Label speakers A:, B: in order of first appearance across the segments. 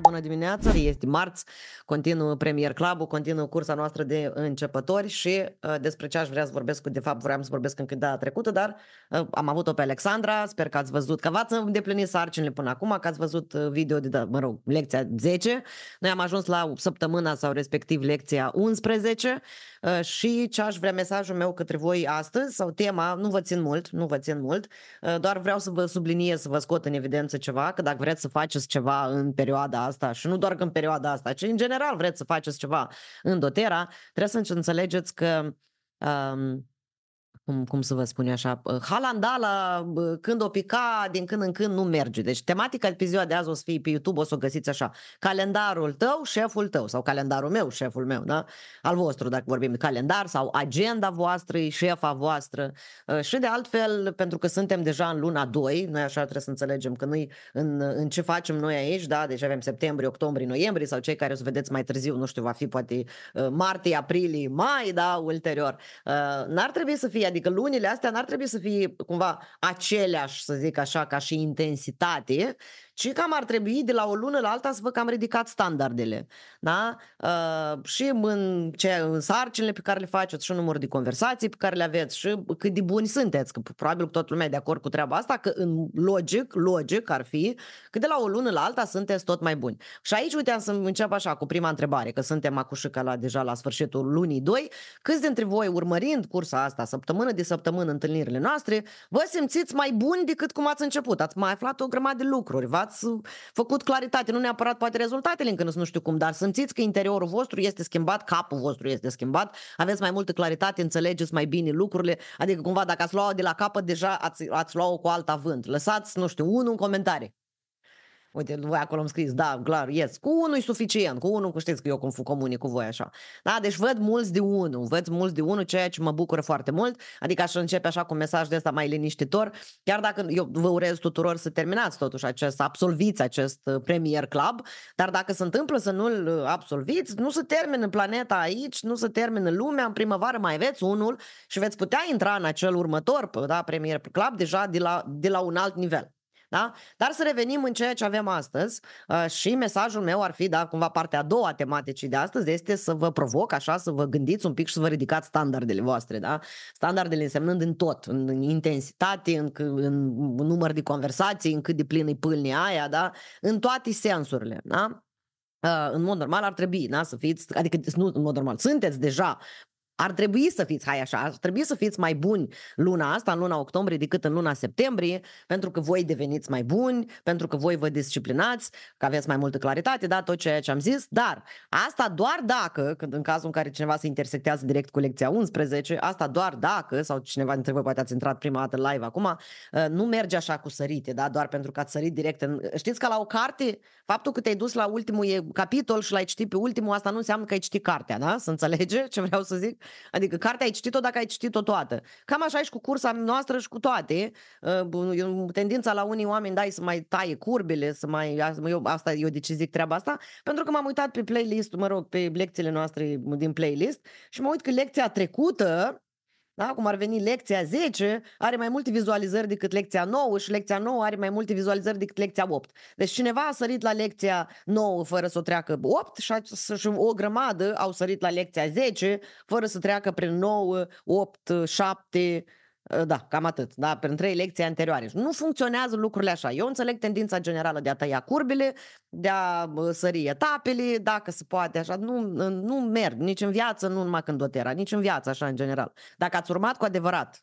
A: dimineața, bună dimineața! Este marți, continuă Premier club continuă cursa noastră de începători și uh, despre ce aș vrea să vorbesc, de fapt vreau să vorbesc în data trecută, dar uh, am avut-o pe Alexandra, sper că ați văzut, că v-ați îndeplinit sarcinile până acum, că ați văzut uh, video de, da, mă rog, lecția 10. Noi am ajuns la săptămâna sau respectiv lecția 11 uh, și ce aș vrea mesajul meu către voi astăzi sau tema, nu vă țin mult, nu vă țin mult, uh, doar vreau să vă subliniez, să vă scot în evidență ceva, că dacă vreți să faceți ceva în perioada asta și nu doar că în perioada asta, ci în general vreți să faceți ceva în Dotera, trebuie să înțelegeți că um, cum, cum să vă spun eu așa, halandala, când o pica, din când în când nu merge. Deci tematica pe ziua de azi o să fie pe YouTube, o să o găsiți așa. Calendarul tău, șeful tău sau calendarul meu, șeful meu, da? Al vostru, dacă vorbim de calendar sau agenda voastră, șefa voastră. Ă, și de altfel, pentru că suntem deja în luna 2, noi așa trebuie să înțelegem că noi în, în ce facem noi aici, da? Deci avem septembrie, octombrie, noiembrie sau cei care o să vedeți mai târziu, nu știu, va fi poate ă, martie, aprilie, mai, da, ulterior. Ă, n-ar trebui să fie adică Adică lunile astea n-ar trebui să fie cumva aceleași, să zic așa, ca și intensitate, și cam ar trebui de la o lună la alta să vă cam ridicați standardele. Da? Uh, și în, ce, în sarcinile pe care le faceți, și în numărul de conversații pe care le aveți, și cât de buni sunteți, că probabil toată lumea e de acord cu treaba asta, că în logic, logic ar fi, că de la o lună la alta sunteți tot mai buni. Și aici, uite, am să încep așa cu prima întrebare, că suntem acușica la deja la sfârșitul lunii 2, câți dintre voi urmărind cursa asta săptămână de săptămână întâlnirile noastre, vă simțiți mai buni decât cum ați început, ați mai aflat o grămadă de lucruri, v ați făcut claritate, nu neapărat poate rezultatele încă nu știu cum, dar simțiți că interiorul vostru este schimbat, capul vostru este schimbat, aveți mai multă claritate, înțelegeți mai bine lucrurile, adică cumva dacă ați luat de la capăt, deja ați, ați luat-o cu alt avânt. Lăsați, nu știu, unul în comentarii. Uite, voi acolo am scris, da, clar, yes, cu unul e suficient, cu unul, cu știți că eu cum comunic cu voi așa. Da, deci văd mulți de unul, văd mulți de unul, ceea ce mă bucură foarte mult, adică aș începe așa cu un mesaj de ăsta mai liniștitor, chiar dacă eu vă urez tuturor să terminați totuși acest, să absolviți acest uh, Premier Club, dar dacă se întâmplă să nu-l uh, absolviți, nu se termină planeta aici, nu se termină lumea, în primăvară mai aveți unul și veți putea intra în acel următor, da, Premier Club, deja de la, de la un alt nivel. Da? Dar să revenim în ceea ce avem astăzi uh, și mesajul meu ar fi, da, cumva partea a doua tematicii de astăzi este să vă provoc așa, să vă gândiți un pic și să vă ridicați standardele voastre, da? Standardele însemnând în tot, în, intensitate, în, în număr de conversații, în cât de plin e pâlnia aia, da? În toate sensurile, da? Uh, în mod normal ar trebui da, să fiți, adică nu în mod normal, sunteți deja ar trebui să fiți, hai așa, ar trebui să fiți mai buni luna asta, în luna octombrie, decât în luna septembrie, pentru că voi deveniți mai buni, pentru că voi vă disciplinați, că aveți mai multă claritate, da, tot ceea ce am zis, dar asta doar dacă, când în cazul în care cineva se intersectează direct cu lecția 11, asta doar dacă, sau cineva dintre voi poate ați intrat prima dată live acum, ă, nu merge așa cu sărite, da, doar pentru că ați sărit direct. În... Știți că la o carte, faptul că te-ai dus la ultimul capitol și l-ai citit pe ultimul, asta nu înseamnă că ai citit cartea, da? Să înțelege ce vreau să zic? Adică cartea ai citit-o dacă ai citit-o toată. Cam așa și cu cursa noastră și cu toate. Ă, tendința la unii oameni, dai, să mai taie curbele, să mai... Eu, asta, eu de ce zic treaba asta? Pentru că m-am uitat pe playlist mă rog, pe lecțiile noastre din playlist și mă uit că lecția trecută da? cum ar veni lecția 10, are mai multe vizualizări decât lecția 9 și lecția 9 are mai multe vizualizări decât lecția 8. Deci cineva a sărit la lecția 9 fără să o treacă 8 și, a, și o grămadă au sărit la lecția 10 fără să treacă prin 9, 8, 7, Ă, da, cam atât. Da, prin trei lecții anterioare. Nu funcționează lucrurile așa. Eu înțeleg tendința generală de a tăia curbele, de a ă, sări etapele, dacă se poate așa. Nu, ă, nu merg nici în viață, nu numai când dotera, nici în viață așa în general. Dacă ați urmat cu adevărat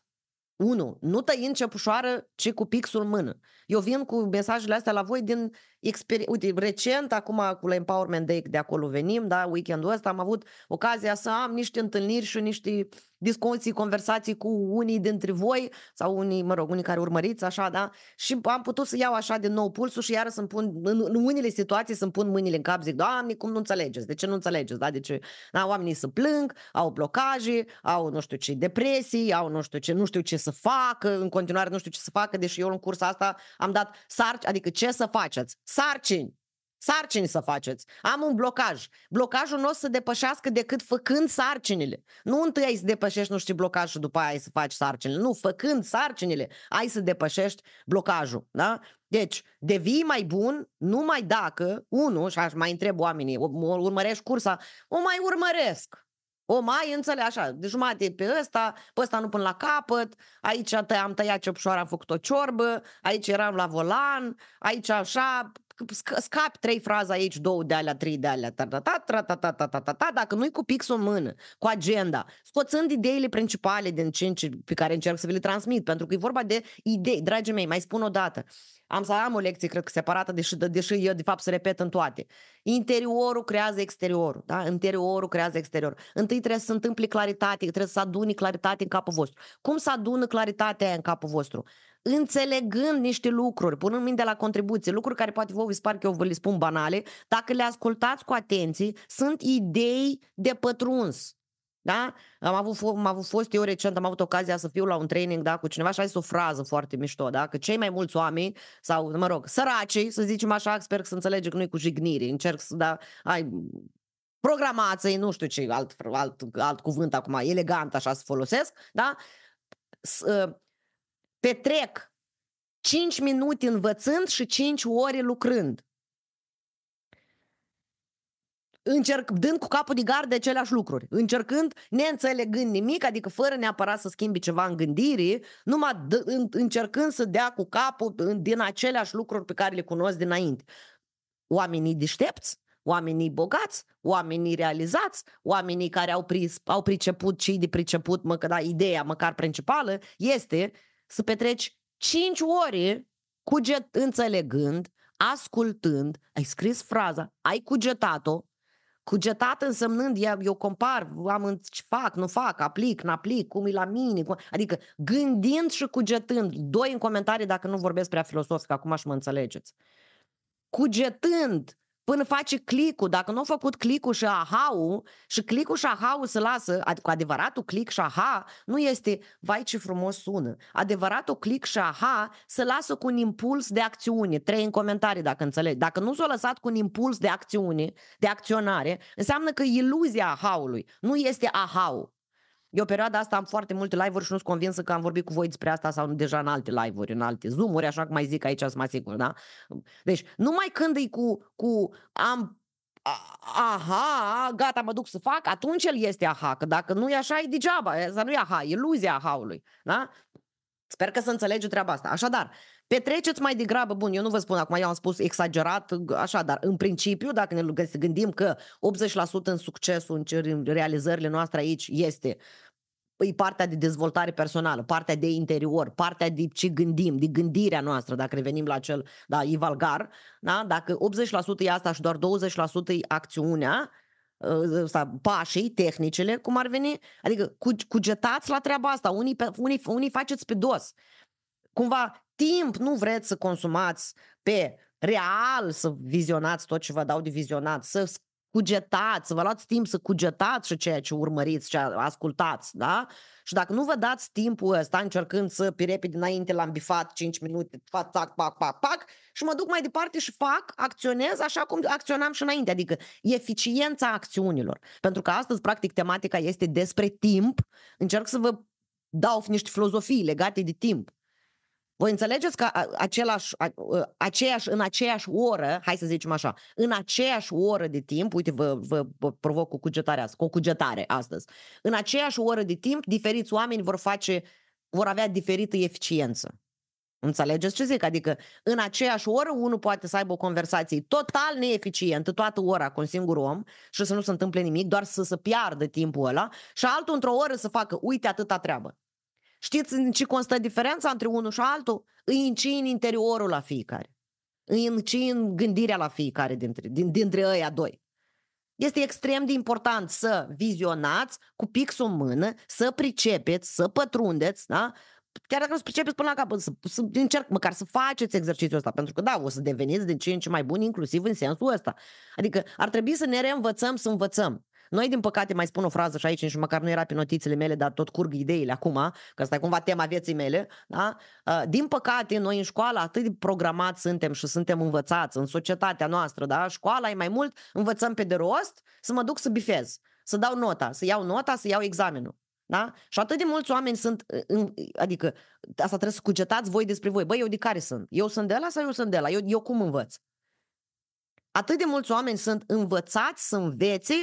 A: 1. Nu tăind cepușoară, ci cu pixul în mână. Eu vin cu mesajele astea la voi din experiență Uite, recent, acum cu la Empowerment Day, de acolo venim, da, weekendul ăsta, am avut ocazia să am niște întâlniri și niște discuții, conversații cu unii dintre voi sau unii, mă rog, unii care urmăriți, așa, da? Și am putut să iau așa din nou pulsul și iară să-mi pun, în, în unele situații să-mi pun mâinile în cap, zic, Doamne, cum nu înțelegeți? De ce nu înțelegeți? Da? De deci, ce? Da, oamenii se plâng, au blocaje, au nu știu ce depresii, au nu știu ce, nu știu ce să facă, în continuare nu știu ce să facă, deși eu în curs asta am dat sarci, adică ce să faceți? Sarcini! sarcini să faceți. Am un blocaj. Blocajul nu o să depășească decât făcând sarcinile. Nu întâi ai să depășești, nu știi, blocajul, după aia ai să faci sarcinile. Nu, făcând sarcinile, ai să depășești blocajul. Da? Deci, devii mai bun numai dacă, unu, și aș mai întreb oamenii, urmărești cursa, o mai urmăresc. O mai înțeleg așa, de jumate pe ăsta, pe ăsta nu până la capăt, aici am tăiat ciopșoara, am făcut o ciorbă, aici eram la volan, aici așa, scapi trei fraze aici, două de alea, trei de alea, ta ta ta ta ta ta ta ta ta ta, dacă nu-i cu pixul în mână, cu agenda, scoțând ideile principale din ce, pe care încerc să vi le transmit, pentru că e vorba de idei, dragii mei, mai spun o dată. Am să am o lecție, cred că separată, deși, deși eu de fapt se repet în toate. Interiorul creează exteriorul, da? Interiorul creează exteriorul. Întâi trebuie să se întâmple claritate, trebuie să aduni claritate în capul vostru. Cum să adună claritatea în capul vostru? înțelegând niște lucruri, punând minte la contribuție, lucruri care poate vă vi că eu vă le spun banale, dacă le ascultați cu atenție, sunt idei de pătruns. Da? Am avut, am avut fost eu recent, am avut ocazia să fiu la un training da, cu cineva și a zis o frază foarte mișto, da? că cei mai mulți oameni, sau mă rog, săracii, să zicem așa, sper că să înțelege că nu cu jignire, încerc să da, ai programață, nu știu ce alt, alt, alt cuvânt acum, elegant așa să folosesc, da? S- ă, petrec 5 minute învățând și 5 ore lucrând. Încerc, dând cu capul de de aceleași lucruri, încercând, neînțelegând nimic, adică fără neapărat să schimbi ceva în gândire, numai d- în, încercând să dea cu capul din aceleași lucruri pe care le cunosc dinainte. Oamenii deștepți oamenii bogați, oamenii realizați, oamenii care au, pris, au priceput cei de priceput, mă, da, ideea măcar principală este să petreci 5 ore cuget înțelegând, ascultând, ai scris fraza, ai cugetat-o, cugetat însemnând, eu compar, am, fac, nu fac, aplic, nu aplic cum e la mine, cum... adică gândind și cugetând, doi în comentarii dacă nu vorbesc prea filosofic, acum aș mă înțelegeți, cugetând până face clicul. Dacă nu a făcut clicul și aha și clicul și aha se lasă, adică adevăratul click și aha nu este vai ce frumos sună. Adevăratul click și aha se lasă cu un impuls de acțiune. Trei în comentarii dacă înțelegi. Dacă nu s-a lăsat cu un impuls de acțiune, de acționare, înseamnă că iluzia aha-ului nu este aha-ul. Eu perioada asta am foarte multe live-uri și nu sunt convinsă că am vorbit cu voi despre asta sau deja în alte live-uri, în alte zoom-uri, așa cum mai zic aici sunt mai sigur, da? Deci, numai când e cu, cu am aha, gata, mă duc să fac, atunci el este aha, că dacă nu e așa, e degeaba, asta nu e aha, e iluzia aha-ului, da? Sper că să înțelegi treaba asta. Așadar, petreceți mai degrabă, bun, eu nu vă spun acum, eu am spus exagerat, așa, dar în principiu, dacă ne gândim că 80% în succesul, în realizările noastre aici este e păi, partea de dezvoltare personală, partea de interior, partea de ce gândim, de gândirea noastră, dacă revenim la cel, da, Ivalgar, da? dacă 80% e asta și doar 20% e acțiunea, ă, ăsta, pașii, tehnicele, cum ar veni, adică cugetați la treaba asta, unii, unii, unii faceți pe dos. Cumva timp nu vreți să consumați pe real să vizionați tot ce vă dau de vizionat, să cugetați, vă luați timp să cugetați și ceea ce urmăriți ce ascultați, da? Și dacă nu vă dați timpul ăsta încercând să pirepi dinainte, l-am bifat 5 minute, fac, tac, pac, pac, pac, și mă duc mai departe și fac, acționez așa cum acționam și înainte, adică eficiența acțiunilor. Pentru că astăzi, practic, tematica este despre timp, încerc să vă dau niște filozofii legate de timp. Voi înțelegeți că același, ă, aceeași, în aceeași oră, hai să zicem așa, în aceeași oră de timp, uite vă, vă, vă provoc cu cugetare, cu cugetare astăzi, în aceeași oră de timp diferiți oameni vor face, vor avea diferită eficiență. Înțelegeți ce zic? Adică în aceeași oră unul poate să aibă o conversație total neeficientă toată ora cu un singur om și să nu se întâmple nimic, doar să se piardă timpul ăla și altul într-o oră să facă uite atâta treabă. Știți în ce constă diferența între unul și altul? Îi în ce în interiorul la fiecare. Îi în ce în gândirea la fiecare dintre, din, dintre ăia doi. Este extrem de important să vizionați cu pixul în mână, să pricepeți, să pătrundeți, da? chiar dacă nu să pricepeți până la capăt, să, să încerc măcar să faceți exercițiul ăsta, pentru că da, o să deveniți din ce în ce mai buni, inclusiv în sensul ăsta. Adică ar trebui să ne reînvățăm să învățăm. Noi, din păcate, mai spun o frază și aici, nici măcar nu era pe notițele mele, dar tot curg ideile acum, că asta e cumva tema vieții mele, da? Din păcate, noi în școală atât de programați suntem și suntem învățați în societatea noastră, da? Școala e mai mult, învățăm pe de rost să mă duc să bifez, să dau nota, să iau nota, să iau examenul. Da? Și atât de mulți oameni sunt, adică asta trebuie să cugetați voi despre voi. Băi, eu de care sunt? Eu sunt de la sau eu sunt de la? Eu, eu cum învăț? Atât de mulți oameni sunt învățați să învețe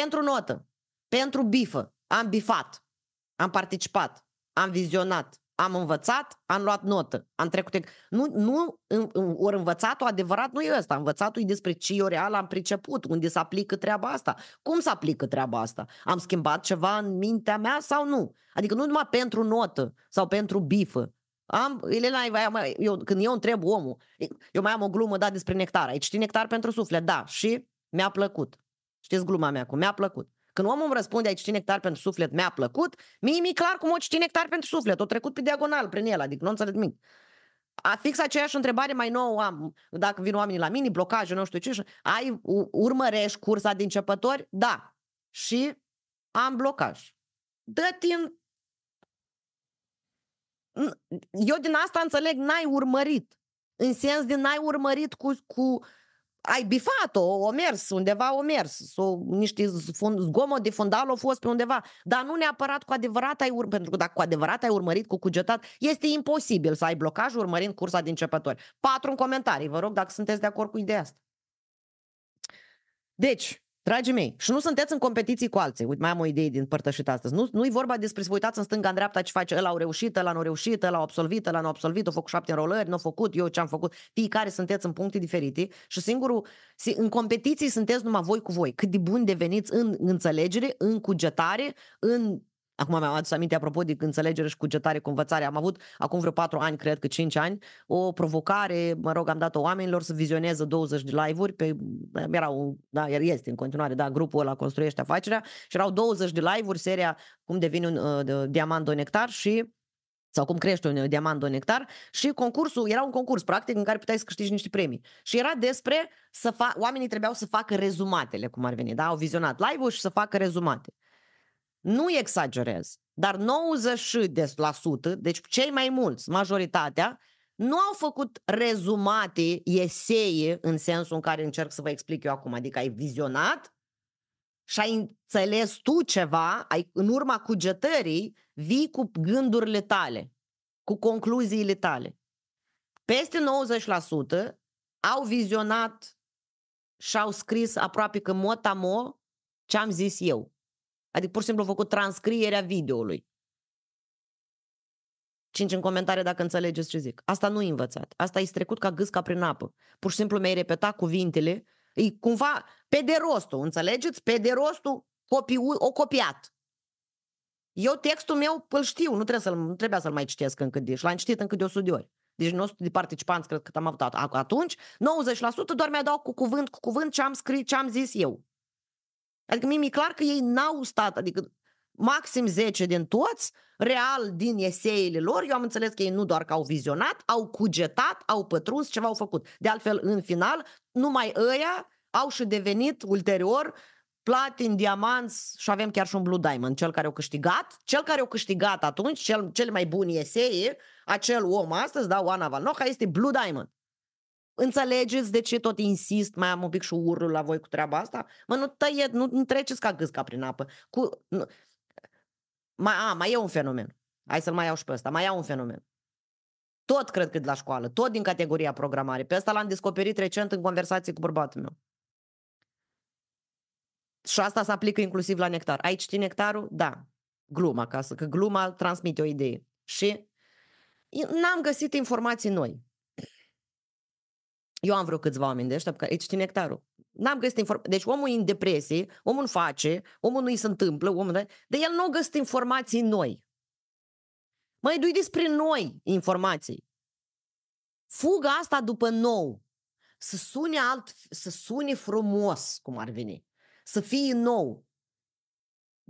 A: pentru notă, pentru bifă, am bifat, am participat, am vizionat, am învățat, am luat notă, am trecut. Nu, nu ori învățatul adevărat nu e ăsta, învățatul e despre ce eu real am priceput, unde se aplică treaba asta, cum se aplică treaba asta, am schimbat ceva în mintea mea sau nu. Adică nu numai pentru notă sau pentru bifă, am, Elena, eu, când eu întreb omul, eu mai am o glumă, da, despre nectar. Aici știi nectar pentru suflet? Da. Și mi-a plăcut. Știți gluma mea cu mi-a plăcut. Când omul îmi răspunde aici cine nectar pentru suflet, mi-a plăcut, mie mi clar cum o citi nectar pentru suflet, o trecut pe diagonal prin el, adică nu înțeleg nimic. A fix aceeași întrebare mai nouă am, dacă vin oamenii la mine, blocaje, nu știu ce, ai, urmărești cursa de începători? Da. Și am blocaj. dă în... Eu din asta înțeleg, n-ai urmărit. În sens de n-ai urmărit cu, cu ai bifat-o, o mers, undeva o mers, sau niște fund, zgomot de fundal au fost pe undeva, dar nu neapărat cu adevărat ai urmărit, pentru că dacă cu adevărat ai urmărit cu cugetat, este imposibil să ai blocaj urmărind cursa de începători. Patru în comentarii, vă rog, dacă sunteți de acord cu ideea asta. Deci, Dragii mei, și nu sunteți în competiții cu alții. Uite, mai am o idee din părtășit astăzi. Nu, nu-i vorba despre să vă uitați în stânga, în dreapta ce face. el au reușit, el nu au reușit, el au absolvit, el nu au absolvit, au făcut șapte înrolări, nu au făcut, eu ce am făcut. Fiecare sunteți în puncte diferite și singurul, în competiții sunteți numai voi cu voi. Cât de buni deveniți în înțelegere, în cugetare, în Acum mi-am adus aminte, apropo, de înțelegere și cugetare cu învățare. Am avut acum vreo 4 ani, cred că 5 ani, o provocare, mă rog, am dat-o oamenilor să vizioneze 20 de live-uri pe, da, erau, da, este în continuare, da, grupul ăla construiește afacerea și erau 20 de live-uri, seria cum devine un uh, de, diamant de și sau cum crește un uh, diamant de un și concursul, era un concurs practic în care puteai să câștigi niște premii. Și era despre să fa- oamenii trebuiau să facă rezumatele, cum ar veni, da? Au vizionat live-ul și să facă rezumate nu exagerez, dar 90%, deci cei mai mulți, majoritatea, nu au făcut rezumate, esee, în sensul în care încerc să vă explic eu acum, adică ai vizionat și ai înțeles tu ceva, ai, în urma cugetării, vii cu gândurile tale, cu concluziile tale. Peste 90% au vizionat și au scris aproape că motamo ce am zis eu. Adică pur și simplu au făcut transcrierea videoului. Cinci în comentarii dacă înțelegeți ce zic. Asta nu învățat. Asta e trecut ca gâsca prin apă. Pur și simplu mi-ai repetat cuvintele. E cumva pe de rostul, înțelegeți? Pe de rostul copiu, o copiat. Eu textul meu îl știu, nu, trebuie să-l, nu trebuia să-l mai citesc încă de și l-am citit încă de 100 de ori. Deci 900 de participanți cred că am avut atunci, 90% doar mi-a dat cu cuvânt, cu cuvânt ce am scris, ce am zis eu. Adică mi-e clar că ei n-au stat, adică maxim 10 din toți, real din eseile lor, eu am înțeles că ei nu doar că au vizionat, au cugetat, au pătruns, ceva au făcut. De altfel, în final, numai ăia au și devenit ulterior platin, diamanți și avem chiar și un Blue Diamond, cel care au câștigat, cel care au câștigat atunci, cel, cel mai bun esei, acel om astăzi, da, Oana Valnoha, este Blue Diamond. Înțelegeți de ce tot insist, mai am un pic și urlu la voi cu treaba asta? Mă, nu tăie, nu, nu treceți ca gâsca prin apă. Cu, nu. Mai, a, mai e un fenomen. Hai să-l mai iau și pe ăsta. Mai iau un fenomen. Tot cred că de la școală, tot din categoria programare. Pe asta l-am descoperit recent în conversații cu bărbatul meu. Și asta se aplică inclusiv la nectar. Aici știi nectarul? Da. Gluma, ca să, că gluma transmite o idee. Și n-am găsit informații noi. Eu am vreo câțiva oameni de ăștia pe care îi nectarul. N-am găsit informații. Deci omul e în depresie, omul face, omul nu-i se întâmplă, omul... de el nu găsește informații noi. Mai du despre noi informații. Fuga asta după nou. Să sune, alt, să sune frumos, cum ar veni. Să fie nou.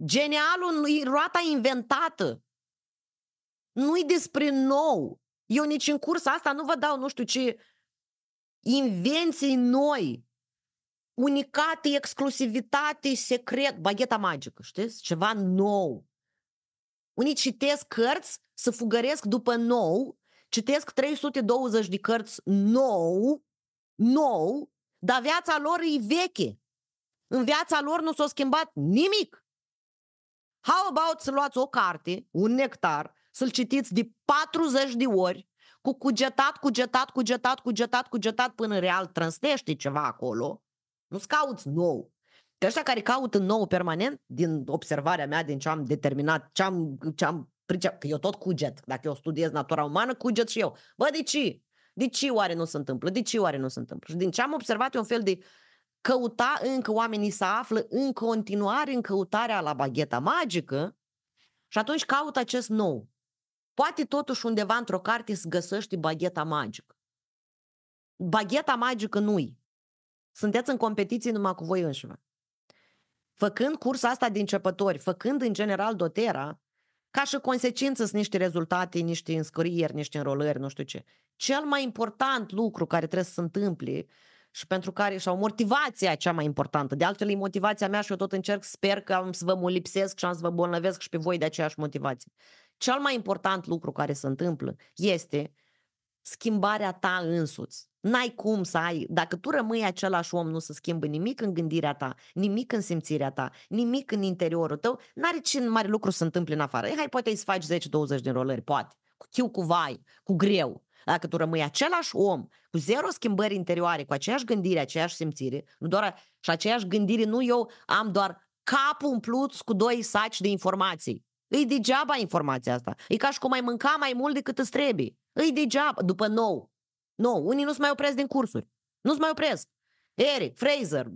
A: Genialul e roata inventată. Nu-i despre nou. Eu nici în cursa asta nu vă dau nu știu ce invenții noi, unicate, exclusivitate, secret, bagheta magică, știți? Ceva nou. Unii citesc cărți să fugăresc după nou, citesc 320 de cărți nou, nou, dar viața lor e veche. În viața lor nu s-a schimbat nimic. How about să luați o carte, un nectar, să-l citiți de 40 de ori, cu cugetat, cugetat, cugetat, cugetat, cugetat până real trăsnește ceva acolo. Nu-ți cauți nou. Că ăștia care caută nou permanent, din observarea mea, din ce am determinat, ce am, ce am pricep, că eu tot cuget, dacă eu studiez natura umană, cuget și eu. Bă, de ce? De ce oare nu se întâmplă? De ce oare nu se întâmplă? Și din ce am observat e un fel de căuta încă oamenii să află în continuare în căutarea la bagheta magică și atunci caut acest nou. Poate totuși undeva într-o carte să găsești bagheta magică. Bagheta magică nu-i. Sunteți în competiție numai cu voi înșivă. Făcând cursa asta de începători, făcând în general dotera, ca și consecință sunt niște rezultate, niște înscrieri, niște înrolări, nu știu ce. Cel mai important lucru care trebuie să se întâmple și pentru care și-au motivația cea mai importantă. De altfel, e motivația mea și eu tot încerc, sper că am să vă mulipsesc și am să vă bolnăvesc și pe voi de aceeași motivație. Cel mai important lucru care se întâmplă este schimbarea ta însuți. N-ai cum să ai, dacă tu rămâi același om, nu se schimbă nimic în gândirea ta, nimic în simțirea ta, nimic în interiorul tău, n-are ce mare lucru să întâmple în afară. Ei, hai, poate îi faci 10-20 de rolări, poate, cu chiu, cu vai, cu greu. Dacă tu rămâi același om, cu zero schimbări interioare, cu aceeași gândire, aceeași simțire, nu doar și aceeași gândire, nu eu am doar capul umplut cu doi saci de informații. Îi degeaba informația asta. E ca și cum ai mânca mai mult decât îți trebuie. Îi degeaba, după nou. Nou, unii nu-ți mai opresc din cursuri. Nu-ți mai opresc. Eric, Fraser,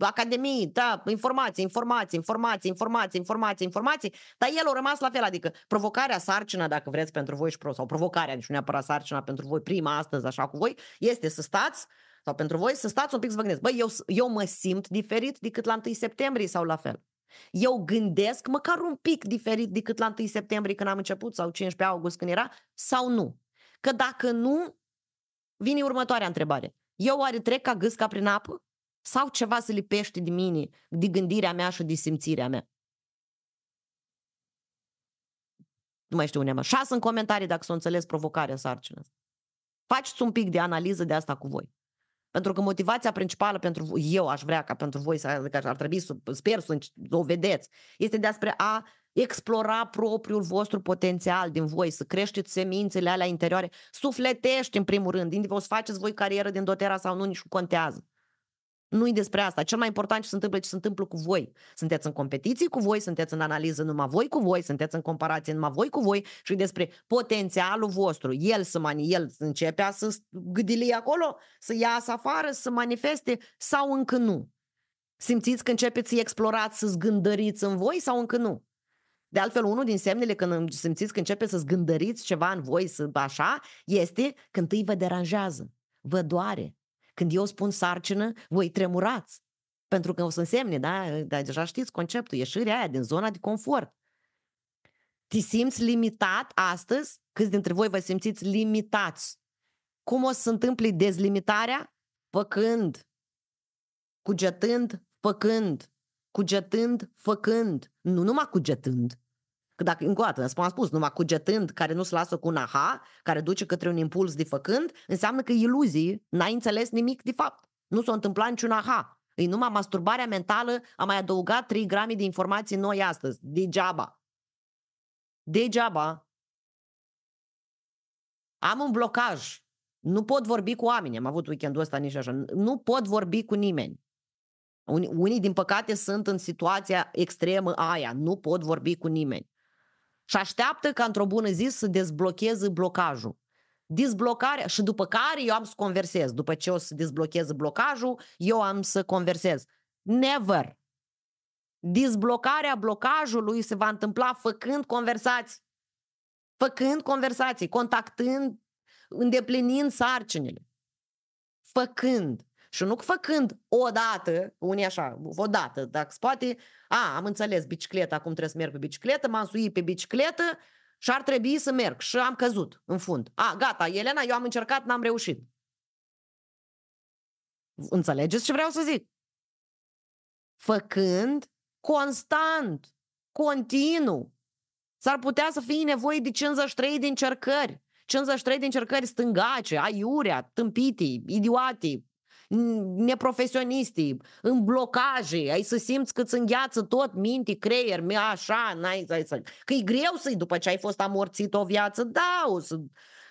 A: Academie, da, informații, informații, informații, informații, informații, informații, dar el a rămas la fel, adică provocarea, sarcina, dacă vreți, pentru voi și pro, sau provocarea, deci nu neapărat sarcina pentru voi, prima astăzi, așa cu voi, este să stați sau pentru voi să stați un pic să vă gândiți, băi, eu, eu mă simt diferit decât la 1 septembrie sau la fel. Eu gândesc măcar un pic diferit decât la 1 septembrie când am început sau 15 august când era sau nu. Că dacă nu, vine următoarea întrebare. Eu oare trec ca gâsca prin apă? Sau ceva se lipește de mine, de gândirea mea și de simțirea mea? Nu mai știu unde am. Șase în comentarii dacă s-o înțeles provocarea în sarcină. Faceți un pic de analiză de asta cu voi. Pentru că motivația principală pentru eu aș vrea ca pentru voi să adică ar trebui să sper să o vedeți, este despre a explora propriul vostru potențial din voi, să creșteți semințele alea interioare, sufletești în primul rând, indiferent o să faceți voi carieră din dotera sau nu, nici nu contează nu e despre asta. Cel mai important ce se întâmplă, ce se întâmplă cu voi. Sunteți în competiții cu voi, sunteți în analiză numai voi cu voi, sunteți în comparație numai voi cu voi și despre potențialul vostru. El să mani, el să începe să gâdilie acolo, să iasă afară, să manifeste sau încă nu. Simțiți că începeți să explorați, să zgândăriți în voi sau încă nu? De altfel, unul din semnele când simțiți că începeți să zgândăriți ceva în voi, să așa, este când îi vă deranjează, vă doare, când eu spun sarcină, voi tremurați. Pentru că o să însemne, da? Dar deja știți conceptul, ieșirea aia din zona de confort. Te simți limitat astăzi? Câți dintre voi vă simțiți limitați? Cum o să se întâmple dezlimitarea? Făcând. Cugetând, făcând. Cugetând, făcând. Nu numai cugetând. Că dacă, încă o dată, am spus, numai cugetând, care nu se lasă cu un aha, care duce către un impuls difăcând, înseamnă că iluzii, n-ai înțeles nimic de fapt. Nu s-a întâmplat niciun aha. E numai masturbarea mentală a mai adăugat 3 grame de informații noi astăzi. Degeaba. Degeaba. Am un blocaj. Nu pot vorbi cu oameni. Am avut weekendul ăsta nici așa. Nu pot vorbi cu nimeni. Unii, din păcate, sunt în situația extremă aia. Nu pot vorbi cu nimeni și așteaptă ca într-o bună zi să dezblocheze blocajul. Dizblocarea și după care eu am să conversez. După ce o să dezblocheze blocajul, eu am să conversez. Never! Dizblocarea blocajului se va întâmpla făcând conversații. Făcând conversații, contactând, îndeplinind sarcinile. Făcând. Și nu făcând o dată, unii așa, o dată, dacă poate, a, am înțeles bicicleta, acum trebuie să merg pe bicicletă, m-am suit pe bicicletă și ar trebui să merg și am căzut în fund. A, gata, Elena, eu am încercat, n-am reușit. Înțelegeți ce vreau să zic? Făcând constant, continuu. S-ar putea să fie nevoie de 53 de încercări. 53 de încercări stângace, aiurea, tâmpitii, idiotii, neprofesioniștii, în blocaje, ai să simți că îți îngheață tot minte, creier, mi așa, n-ai, ai să... că e greu să-i după ce ai fost amorțit o viață, da, o să...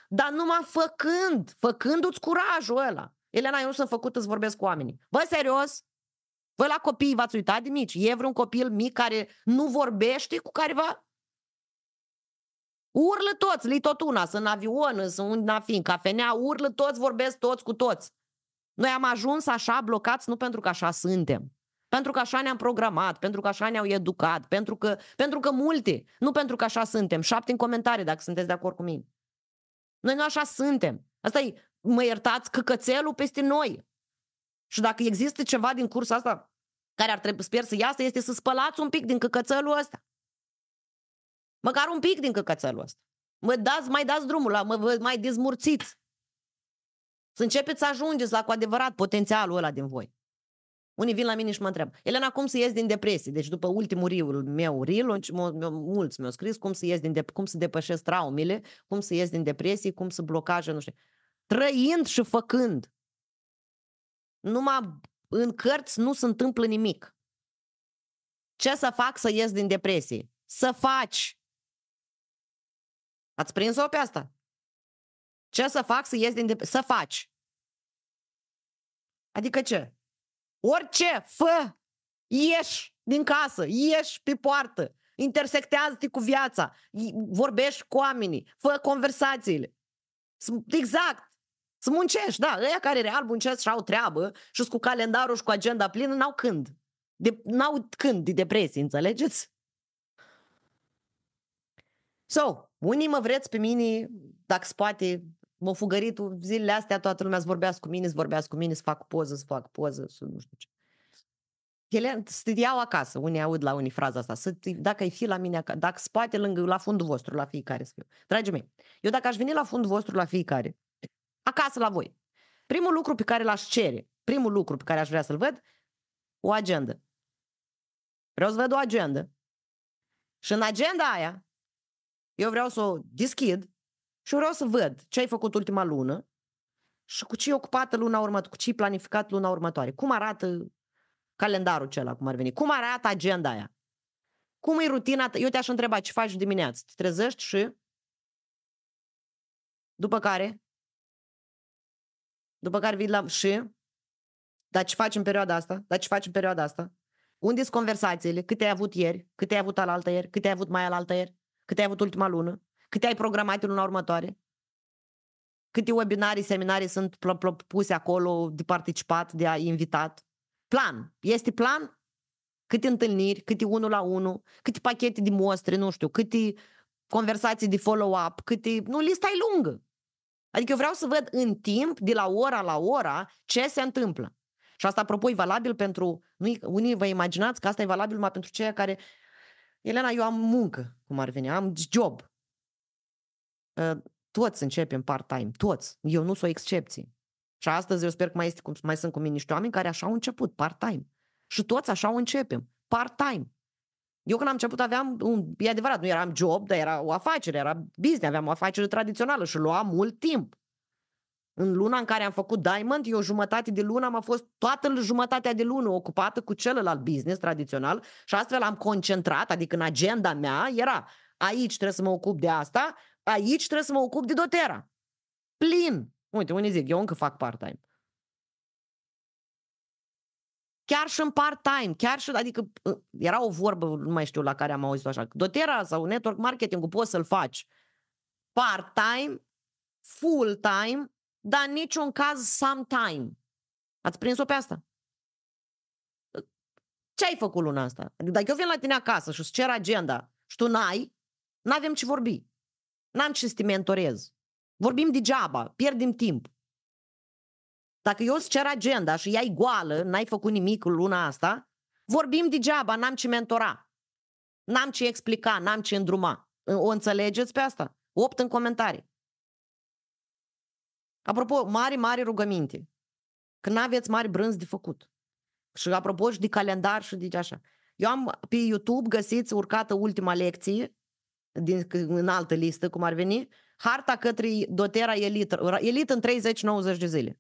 A: dar numai făcând, făcându-ți curajul ăla. Elena, eu nu sunt făcut să vorbesc cu oamenii. Bă, serios? Vă la copii v-ați uitat de mici? E vreun copil mic care nu vorbește cu careva? Urlă toți, li tot una, sunt în avion, sunt una fi, în cafenea, urlă toți, vorbesc toți cu toți. Noi am ajuns așa blocați nu pentru că așa suntem, pentru că așa ne-am programat, pentru că așa ne-au educat, pentru că, pentru că multe, nu pentru că așa suntem. Șapte în comentarii dacă sunteți de acord cu mine. Noi nu așa suntem. Asta e, mă iertați, căcățelul peste noi. Și dacă există ceva din cursul asta care ar trebui, sper să iasă, este să spălați un pic din căcățelul ăsta. Măcar un pic din căcățelul ăsta. Mă dați, mai dați drumul la, mă, mai dezmurțiți. Să începeți să ajungeți la cu adevărat potențialul ăla din voi. Unii vin la mine și mă întreabă, Elena, cum să ies din depresie? Deci după ultimul riul meu, riul, mulți mi-au scris cum să, ies din dep- cum să depășesc traumile, cum să ies din depresie, cum să blocaje, nu știu. Trăind și făcând. Numai în cărți nu se întâmplă nimic. Ce să fac să ies din depresie? Să faci! Ați prins-o pe asta? Ce să fac să ies din... depresie? să faci. Adică ce? Orice, fă, ieși din casă, ieși pe poartă, intersectează-te cu viața, vorbești cu oamenii, fă conversațiile. Exact, să muncești, da, ăia care real muncesc și au treabă și cu calendarul și cu agenda plină, n-au când. De, n-au când de depresie, înțelegeți? So, unii mă vreți pe mine, dacă se poate, m-au fugărit zilele astea, toată lumea să vorbească cu mine, să vorbească cu mine, să fac poză, să fac poză, să nu știu ce. Ele studiau acasă, unii aud la unii fraza asta, să, dacă ai fi la mine acasă, dacă spate lângă, la fundul vostru, la fiecare să fiu. Dragii mei, eu dacă aș veni la fundul vostru, la fiecare, acasă la voi, primul lucru pe care l-aș cere, primul lucru pe care aș vrea să-l văd, o agendă. Vreau să văd o agendă. Și în agenda aia, eu vreau să o deschid și vreau să văd ce ai făcut ultima lună și cu ce e ocupată luna următoare, cu ce e planificat luna următoare. Cum arată calendarul cel cum ar veni? Cum arată agenda aia? Cum e rutina? ta? Eu te-aș întreba ce faci dimineață. Te trezești și... După care? După care vii la... Și? Dar ce faci în perioada asta? Dar ce faci în perioada asta? Unde sunt conversațiile? Câte ai avut ieri? Câte ai avut alaltă ieri? Câte ai avut mai alaltă ieri? Câte ai avut ultima lună? Câte ai programat în luna următoare? Câte webinarii, seminarii sunt pl- pl- puse acolo de participat, de a invitat? Plan. Este plan? Câte întâlniri, câte unul la unul, câte pachete de mostre, nu știu, câte conversații de follow-up, câte... Nu, lista e lungă. Adică eu vreau să văd în timp, de la ora la ora, ce se întâmplă. Și asta, apropo, e valabil pentru... Nu, unii vă imaginați că asta e valabil numai pentru cei care... Elena, eu am muncă, cum ar veni, am job. Э, toți începem part-time, toți. Eu nu sunt o excepție. Și astăzi eu sper că mai, este, mai sunt cu mine niște oameni care așa au început, part-time. Și toți așa au începem, part-time. Eu când am început aveam, un, e adevărat, nu eram job, dar era o afacere, era business, aveam o afacere tradițională și lua mult timp. În luna în care am făcut Diamond, eu jumătate de lună am a fost toată jumătatea de lună ocupată cu celălalt business tradițional și astfel am concentrat, adică în agenda mea era aici trebuie să mă ocup de asta, Aici trebuie să mă ocup de dotera. Plin. Uite, unii zic, eu încă fac part-time. Chiar și în part-time, chiar și, adică, uh, era o vorbă, nu mai știu la care am auzit așa, dotera sau network marketing cu poți să-l faci part-time, full-time, dar în niciun caz sometime. Ați prins-o pe asta? Uh, ce ai făcut luna asta? Adică dacă eu vin la tine acasă și îți cer agenda și tu n-ai, n-avem ce vorbi. N-am ce să te mentorez. Vorbim degeaba, pierdem timp. Dacă eu îți cer agenda și ea e goală, n-ai făcut nimic luna asta, vorbim degeaba, n-am ce mentora. N-am ce explica, n-am ce îndruma. O înțelegeți pe asta? Opt în comentarii. Apropo, mari, mari rugăminte. Că n aveți mari brânzi de făcut. Și apropo și de calendar și de așa. Eu am pe YouTube găsiți urcată ultima lecție din, în altă listă, cum ar veni, harta către Dotera elit elit în 30-90 de zile.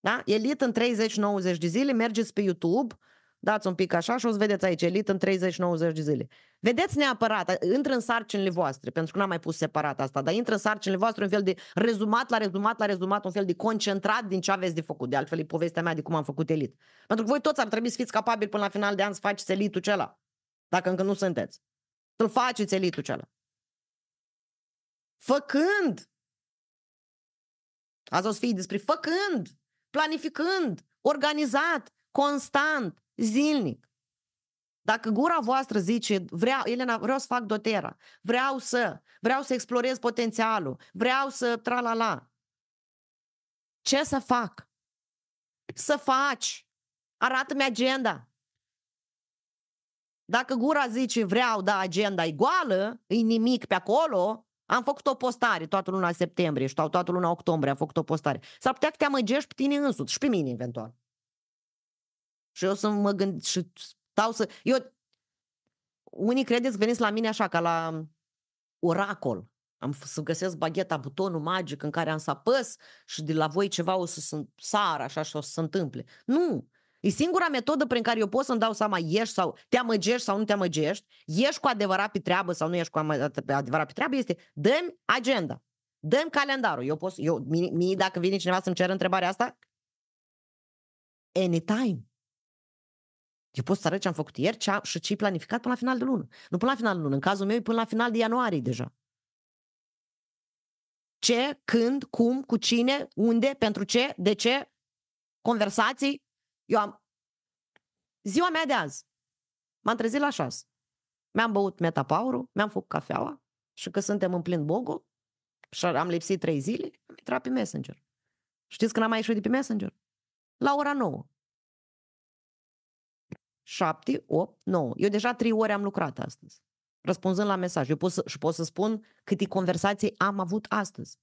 A: Da? elit în 30-90 de zile, mergeți pe YouTube, dați un pic așa și o să vedeți aici, elit în 30-90 de zile. Vedeți neapărat, intră în sarcinile voastre, pentru că n-am mai pus separat asta, dar intră în sarcinile voastre un fel de rezumat la rezumat la rezumat, un fel de concentrat din ce aveți de făcut. De altfel e povestea mea de cum am făcut elit. Pentru că voi toți ar trebui să fiți capabili până la final de an să faceți elitul acela, dacă încă nu sunteți. Să-l faceți elitul celălalt. Făcând. Azi o să fie despre făcând, planificând, organizat, constant, zilnic. Dacă gura voastră zice, vreau, Elena, vreau să fac dotera, vreau să, vreau să explorez potențialul, vreau să tralala, ce să fac? Să faci. Arată-mi agenda. Dacă gura zice vreau, da agenda e goală, e nimic pe acolo, am făcut o postare toată luna septembrie și toată luna octombrie am făcut o postare. S-ar putea că te amăgești pe tine însuți și pe mine eventual. Și eu să mă gând și stau să... Eu... Unii credeți că veniți la mine așa, ca la oracol. Am f- să găsesc bagheta, butonul magic în care am să apăs și de la voi ceva o să sunt sar așa și o să se întâmple. Nu! E singura metodă prin care eu pot să-mi dau seama ești sau te amăgești sau nu te amăgești, ești cu adevărat pe treabă sau nu ești cu adevărat pe treabă, este dă-mi agenda, dă-mi calendarul. Eu pot, eu, mie, mie, dacă vine cineva să-mi ceră întrebarea asta, anytime. Eu pot să arăt ce am făcut ieri ce am, și ce planificat până la final de lună. Nu până la final de lună, în cazul meu e până la final de ianuarie deja. Ce, când, cum, cu cine, unde, pentru ce, de ce, conversații, eu am... Ziua mea de azi. M-am trezit la șase. Mi-am băut metapaurul, mi-am făcut cafeaua și că suntem în plin bogo și am lipsit trei zile, am intrat pe Messenger. Știți când am mai ieșit de pe Messenger? La ora 9. 7, 8, 9. Eu deja trei ore am lucrat astăzi, răspunzând la mesaj. Eu pot să, și pot să spun câte conversații am avut astăzi,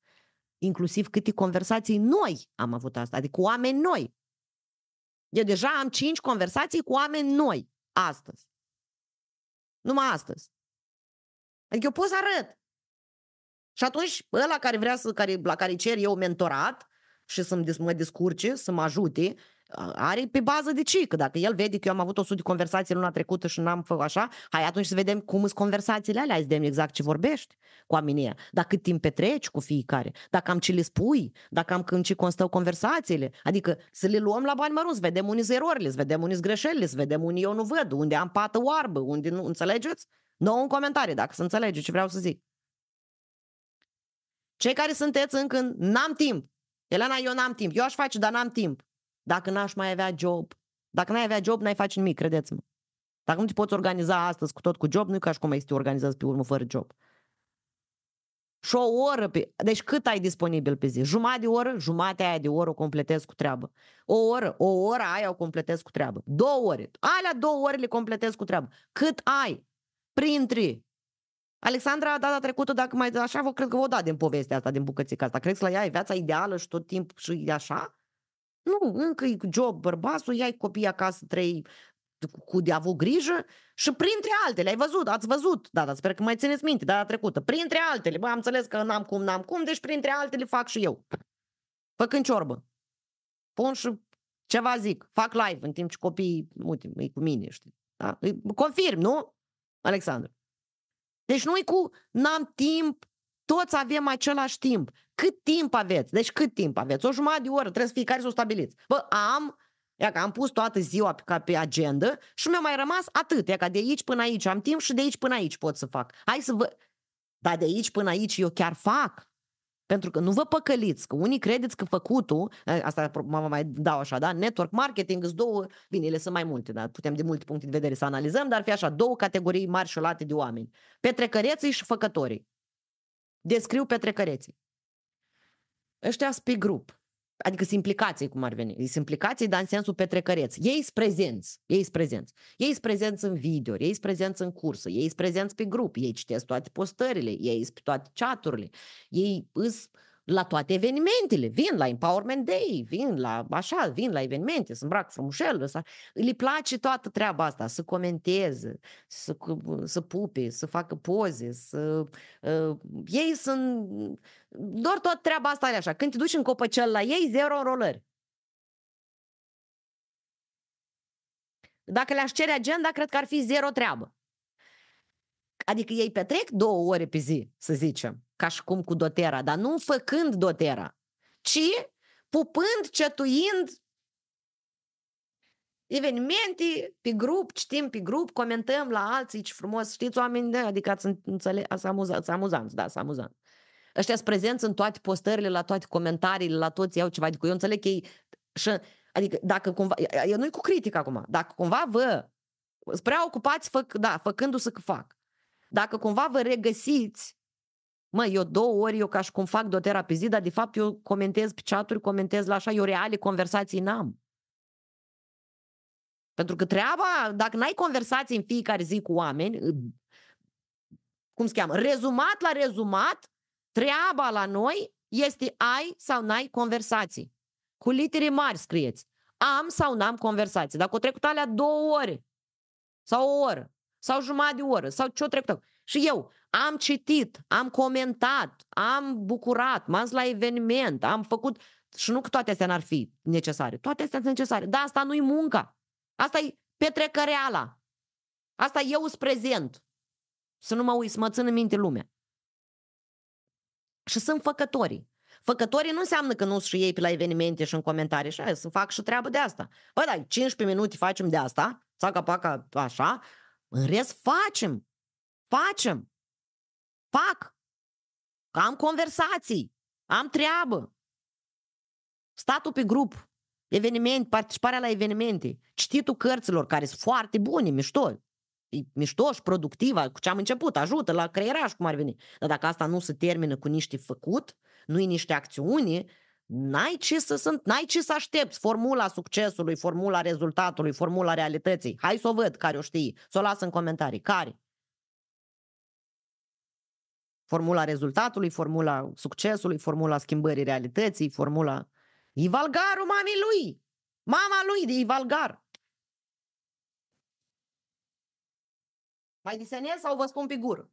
A: inclusiv câte conversații noi am avut astăzi, adică oameni noi. Eu deja am cinci conversații cu oameni noi astăzi. Numai astăzi. Adică eu pot să arăt. Și atunci, ăla care vrea să, care, la care cer eu mentorat și să mă descurce, să mă ajute, are pe bază de ce? Că dacă el vede că eu am avut 100 de conversații luna trecută și n-am făcut așa, hai atunci să vedem cum sunt conversațiile alea, hai să vedem exact ce vorbești cu oamenii dacă cât timp petreci cu fiecare, dacă am ce le spui, dacă am când ce constau conversațiile, adică să le luăm la bani mărunți, vedem unii erorile, să vedem unii greșelile, să vedem unii eu nu văd, unde am pată oarbă, unde nu, înțelegeți? Nou în comentarii dacă să înțelege ce vreau să zic. Cei care sunteți încă n-am timp. Elena, eu n-am timp. Eu aș face, dar n-am timp. Dacă n-aș mai avea job, dacă n-ai avea job, n-ai face nimic, credeți-mă. Dacă nu te poți organiza astăzi cu tot cu job, nu e ca și cum ai să te organizezi pe urmă fără job. Și o oră, pe, deci cât ai disponibil pe zi? Jumătate de oră, jumătate aia de oră o completez cu treabă. O oră, o oră aia o completez cu treabă. Două ore, alea două ore le completez cu treabă. Cât ai? Printre. Alexandra a data trecută, dacă mai așa, vă cred că vă da din povestea asta, din bucățica asta. Crezi că la ea e viața ideală și tot timpul și e așa? Nu, încă e job bărbatul, ia copii acasă, trei cu de avut grijă și printre altele, ai văzut, ați văzut, da, da, sper că mai țineți minte data trecută, printre altele, bă, am înțeles că n-am cum, n-am cum, deci printre altele fac și eu. Făcând ciorbă. Pun și ceva zic, fac live în timp ce copiii, uite, e cu mine, știi. Da? Confirm, nu? Alexandru. Deci nu e cu n-am timp, toți avem același timp. Cât timp aveți? Deci cât timp aveți? O jumătate de oră, trebuie să fiecare să o stabiliți. Bă, am Ia că am pus toată ziua pe, ca pe agenda și mi-a mai rămas atât. Ia că de aici până aici am timp și de aici până aici pot să fac. Hai să vă... Dar de aici până aici eu chiar fac. Pentru că nu vă păcăliți, că unii credeți că făcutul, asta mă mai dau așa, da, network marketing, sunt două, bine, ele sunt mai multe, dar putem de multe puncte de vedere să analizăm, dar ar fi așa, două categorii mari și de oameni. Petrecăreții și făcătorii descriu petrecăreții. Ăștia sunt grup. Adică sunt implicații, cum ar veni. Sunt implicații, dar în sensul petrecăreți. Ei sunt prezenți. Ei sunt prezenți. Ei sunt prezenți în video, ei sunt prezenți în cursă, ei sunt prezenți pe grup, ei citesc toate postările, ei sunt pe toate chaturile, ei îs la toate evenimentele. Vin la Empowerment Day, vin la așa, vin la evenimente, să îmbrac frumușel, să le place toată treaba asta, să comenteze, să, să pupe, să facă poze, să... Uh, ei sunt... Doar toată treaba asta e așa. Când te duci în copăcel la ei, zero rolări. Dacă le-aș cere agenda, cred că ar fi zero treabă. Adică ei petrec două ore pe zi, să zicem, ca și cum cu dotera, dar nu făcând dotera, ci pupând, cetuind evenimente pe grup, citim pe grup, comentăm la alții, ce frumos, știți oameni, de, adică ați înțeles, ați amuzat, amuzant, da, ați amuzant. Ăștia sunt prezenți în toate postările, la toate comentariile, la toți iau ceva, adică eu înțeleg că ei, și, adică dacă cumva, eu nu-i cu critică acum, dacă cumva vă sunt prea ocupați făc, da, făcându-se că fac. Dacă cumva vă regăsiți Mă, eu două ori, eu ca și cum fac dotera pe zi, dar de fapt eu comentez pe chat comentez la așa, eu reale conversații n-am. Pentru că treaba, dacă n-ai conversații în fiecare zi cu oameni, cum se cheamă, rezumat la rezumat, treaba la noi este ai sau n-ai conversații. Cu litere mari scrieți. Am sau n-am conversații. Dacă o trecut alea două ore sau o oră, sau jumătate de oră, sau ce-o trecut. Și eu am citit, am comentat, am bucurat, m-am la eveniment, am făcut... Și nu că toate astea n-ar fi necesare. Toate astea sunt necesare. Dar asta nu-i munca. Asta e petrecăreala. Asta eu sunt prezent. Să nu mă uit, să mă țin în minte lumea. Și sunt făcătorii. Făcătorii nu înseamnă că nu sunt și ei pe la evenimente și în comentarii și să fac și treabă de asta. Bă, dai, 15 minute facem de asta, sau capaca așa, în rest, facem. Facem. Fac. Am conversații. Am treabă. Statul pe grup. Eveniment, participarea la evenimente. Cititul cărților, care sunt foarte bune, mișto. E mișto și productivă, cu ce am început, ajută la creieraș, cum ar veni. Dar dacă asta nu se termină cu niște făcut, nu e niște acțiuni, N-ai ce să sunt, n-ai ce să aștepți. Formula succesului, formula rezultatului, formula realității. Hai să o văd care o știi. Să o las în comentarii. Care? Formula rezultatului, formula succesului, formula schimbării realității, formula... Ivalgarul mamei lui! Mama lui de Ivalgar! Mai disenez sau vă spun pe gură?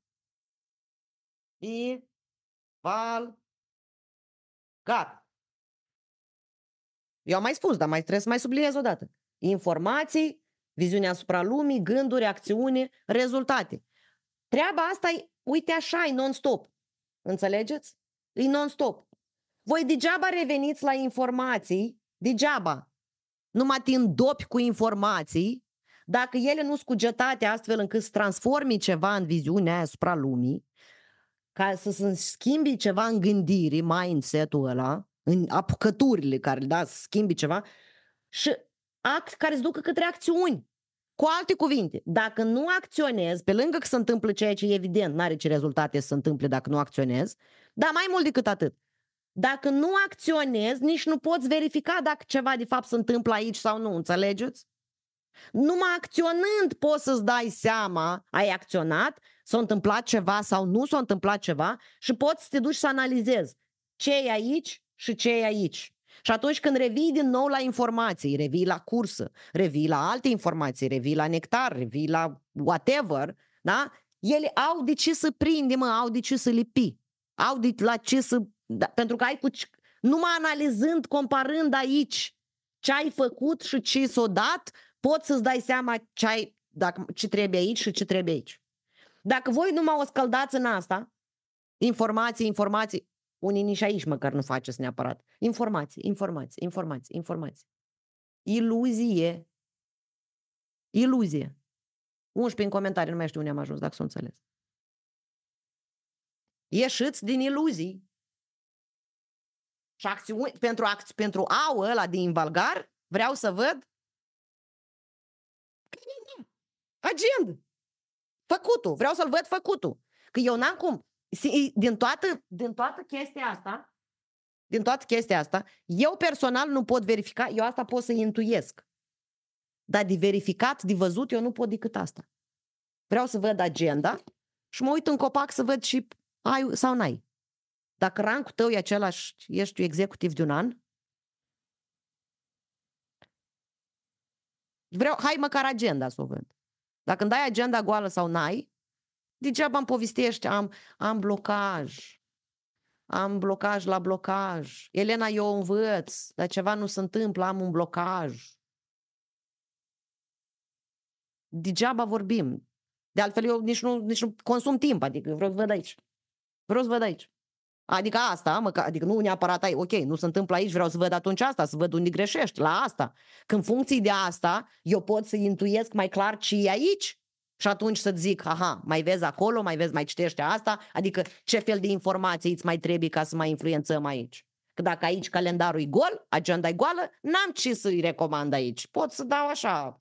A: I... Val... Gata. Eu am mai spus, dar mai trebuie să mai subliniez o dată. Informații, viziunea asupra lumii, gânduri, acțiune, rezultate. Treaba asta e, uite așa, e non-stop. Înțelegeți? E non-stop. Voi degeaba reveniți la informații, degeaba. Numai te îndopi cu informații, dacă ele nu sunt astfel încât să transformi ceva în viziunea aia asupra lumii, ca să se schimbi ceva în gândiri, mindset-ul ăla, în apucăturile care, da, schimbi ceva și act care îți ducă către acțiuni. Cu alte cuvinte, dacă nu acționez, pe lângă că se întâmplă ceea ce evident n-are ce rezultate să se întâmple dacă nu acționez, dar mai mult decât atât, dacă nu acționezi, nici nu poți verifica dacă ceva de fapt se întâmplă aici sau nu, înțelegeți? Numai acționând poți să-ți dai seama, ai acționat, s-a întâmplat ceva sau nu s-a întâmplat ceva și poți să te duci să analizezi ce e aici, și ce e aici. Și atunci când revii din nou la informații, revii la cursă, revii la alte informații, revii la nectar, revii la whatever, da? ele au de ce să prinde, mă, au de ce să lipi, au de la ce să... Da, pentru că ai cu... Numai analizând, comparând aici ce ai făcut și ce s-o dat, poți să-ți dai seama ce, ai, dacă, ce trebuie aici și ce trebuie aici. Dacă voi numai o scăldați în asta, informații, informații, unii nici aici măcar nu faceți neapărat. Informații, informații, informații, informații. Iluzie. Iluzie. 11 în comentarii, nu mai știu unde am ajuns, dacă sunt înțeles. Ieșiți din iluzii. Și acțiuni, pentru, acți, pentru au ăla din valgar, vreau să văd agenda. Făcutul. Vreau să-l văd făcutul. Că eu n-am cum din toată, din toată chestia asta, din toată chestia asta, eu personal nu pot verifica, eu asta pot să intuiesc. Dar de verificat, de văzut, eu nu pot decât asta. Vreau să văd agenda și mă uit în copac să văd și ai sau n-ai. Dacă rancul tău e același, ești executiv de un an, vreau, hai măcar agenda să o văd. Dacă îmi dai agenda goală sau n-ai, Degeaba îmi povestește, am, am blocaj. Am blocaj la blocaj. Elena, eu învăț, dar ceva nu se întâmplă, am un blocaj. Degeaba vorbim. De altfel, eu nici nu, nici nu consum timp, adică vreau să văd aici. Vreau să văd aici. Adică asta, mă, adică nu neapărat ai, ok, nu se întâmplă aici, vreau să văd atunci asta, să văd unde greșești, la asta. Când funcții de asta, eu pot să intuiesc mai clar ce e aici. Și atunci să zic, aha, mai vezi acolo, mai vezi, mai citește asta, adică ce fel de informații îți mai trebuie ca să mai influențăm aici. Că dacă aici calendarul e gol, agenda e goală, n-am ce să-i recomand aici. Pot să dau așa.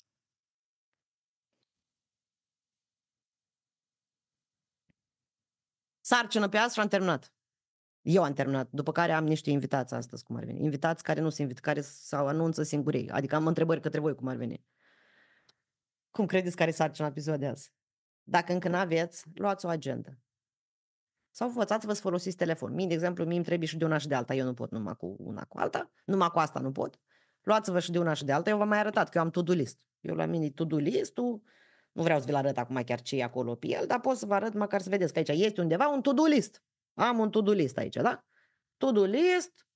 A: Sarcină pe asta și am terminat. Eu am terminat, după care am niște invitați astăzi, cum ar veni. Invitați care nu sunt invitați, care s-au anunță singurii. Adică am întrebări către voi, cum ar veni. Cum credeți care sarcina episod de azi? Dacă încă n-aveți, luați o agenda. Sau învățați-vă să folosiți telefon. Mie, de exemplu, mie îmi trebuie și de una și de alta. Eu nu pot numai cu una cu alta. Numai cu asta nu pot. Luați-vă și de una și de alta. Eu v-am mai arătat că eu am to-do list. Eu la mine to-do list-ul. nu vreau să vi-l arăt acum chiar ce e acolo pe el, dar pot să vă arăt măcar să vedeți că aici este undeva un to-do list. Am un to-do list aici, da? To-do list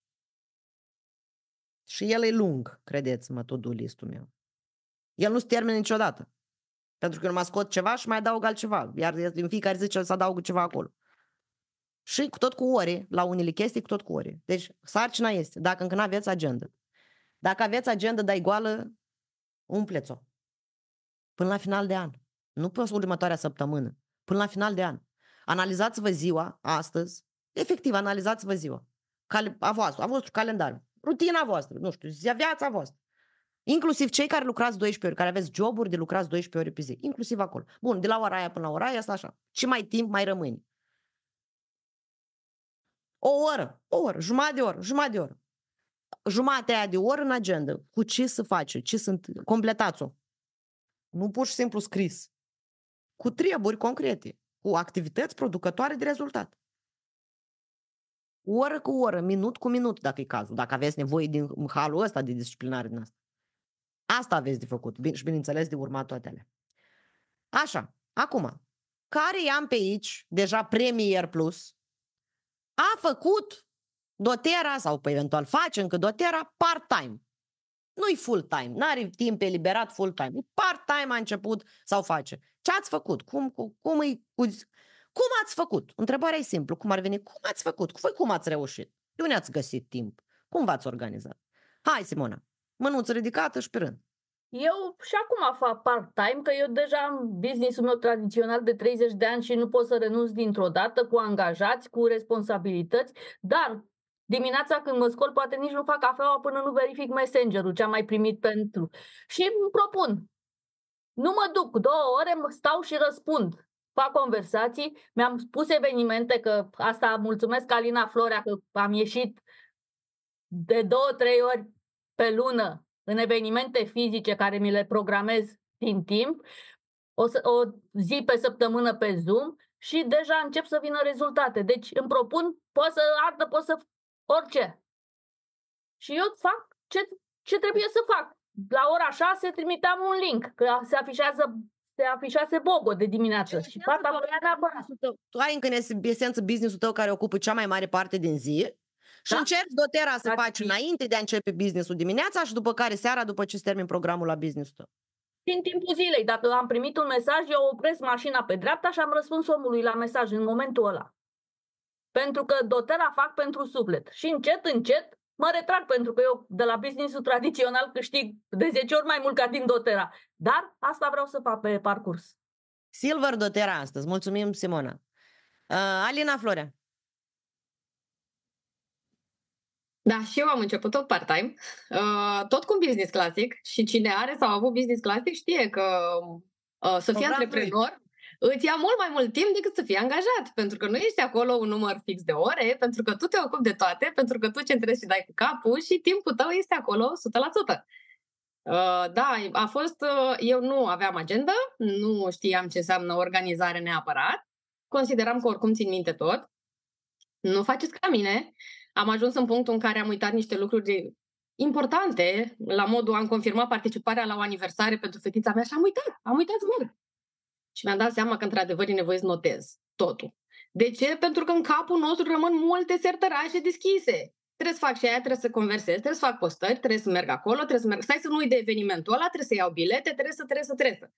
A: și el e lung, credeți-mă, to-do listul meu. El nu se termină niciodată. Pentru că eu mai scot ceva și mai adaug altceva. Iar în fiecare zi să adaug ceva acolo. Și cu tot cu ore, la unele chestii, cu tot cu ore. Deci sarcina este, dacă încă nu aveți agenda. Dacă aveți agenda, dai goală, umpleți-o. Până la final de an. Nu pe următoarea săptămână. Până la final de an. Analizați-vă ziua, astăzi. Efectiv, analizați-vă ziua. Cal- a voastră, a vostru calendar. Rutina voastră, nu știu, viața voastră. Inclusiv cei care lucrați 12 ori, care aveți joburi de lucrați 12 ori pe zi, inclusiv acolo. Bun, de la ora aia până la ora aia, asta așa. Ce mai timp mai rămâne? O oră, o oră, jumătate de oră, jumătate de oră. Jumatea aia de oră în agenda. Cu ce să faci? Ce sunt? Completați-o. Nu pur și simplu scris. Cu treburi concrete. Cu activități producătoare de rezultat oră cu oră, minut cu minut, dacă e cazul, dacă aveți nevoie din halul ăsta de disciplinare din asta. Asta aveți de făcut bine, și bineînțeles de urmat alea. Așa, acum, care i-am pe aici, deja Premier Plus, a făcut Dotera sau pe păi, eventual face încă Dotera part-time. Nu-i full-time, n-are timp eliberat full-time. Part-time a început sau face. Ce ați făcut? Cum, cum, cum, îi, cum ați făcut? Întrebarea e simplă. Cum ar veni? Cum ați făcut? Voi cum ați reușit? De unde ați găsit timp? Cum v-ați organizat? Hai, Simona, mânuță ridicată și pe rând.
B: Eu și acum fac part-time, că eu deja am business-ul meu tradițional de 30 de ani și nu pot să renunț dintr-o dată cu angajați, cu responsabilități, dar Dimineața când mă scol, poate nici nu fac cafeaua până nu verific messenger-ul ce am mai primit pentru. Și îmi propun. Nu mă duc, două ore stau și răspund. Fac conversații, mi-am spus evenimente că asta mulțumesc Alina Florea că am ieșit de două, trei ori pe lună în evenimente fizice care mi le programez din timp, o, o zi pe săptămână pe Zoom și deja încep să vină rezultate. Deci îmi propun, poate să ardă, poate să orice. Și eu fac ce, ce trebuie să fac. La ora 6 trimiteam un link, că se afișează se afișase Bogo de dimineață și partea mea Tu ai încă în
A: esență business-ul tău care ocupă cea mai mare parte din zi da. Și da? încerci dotera să faci înainte de a începe businessul dimineața și după care seara, după ce se termin programul la business-ul tău.
B: Din timpul zilei, dacă am primit un mesaj, eu opresc mașina pe dreapta și am răspuns omului la mesaj în momentul ăla. Pentru că dotera fac pentru suflet. Și încet, încet, mă retrag pentru că eu de la business-ul tradițional câștig de 10 ori mai mult ca din dotera. Dar asta vreau să fac pe parcurs. Silver dotera astăzi. Mulțumim, Simona. Uh,
C: Alina Florea. Da, și eu am început tot part-time, uh, tot cu business clasic și cine are sau a avut business clasic știe că uh, să fii antreprenor îți ia mult mai mult timp decât să fii angajat, pentru că nu ești acolo un număr fix de ore, pentru că tu te ocupi de toate, pentru că tu centrezi și dai cu capul și timpul tău este acolo 100%. Uh, da, a fost, eu nu aveam agenda, nu știam ce înseamnă organizare neapărat, consideram că oricum țin minte tot, nu faceți ca mine, am ajuns în punctul în care am uitat niște lucruri importante, la modul am confirmat participarea la o aniversare pentru fetița mea și am uitat, am uitat merg. Și mi-am dat seama că într-adevăr e nevoie să notez totul. De ce? Pentru că în capul nostru rămân multe sertărașe deschise. Trebuie să fac și aia, trebuie să conversez, trebuie să fac postări, trebuie să merg acolo, trebuie să merg... Stai să nu uit de evenimentul ăla, trebuie să iau bilete, trebuie să, trebuie să, trebuie să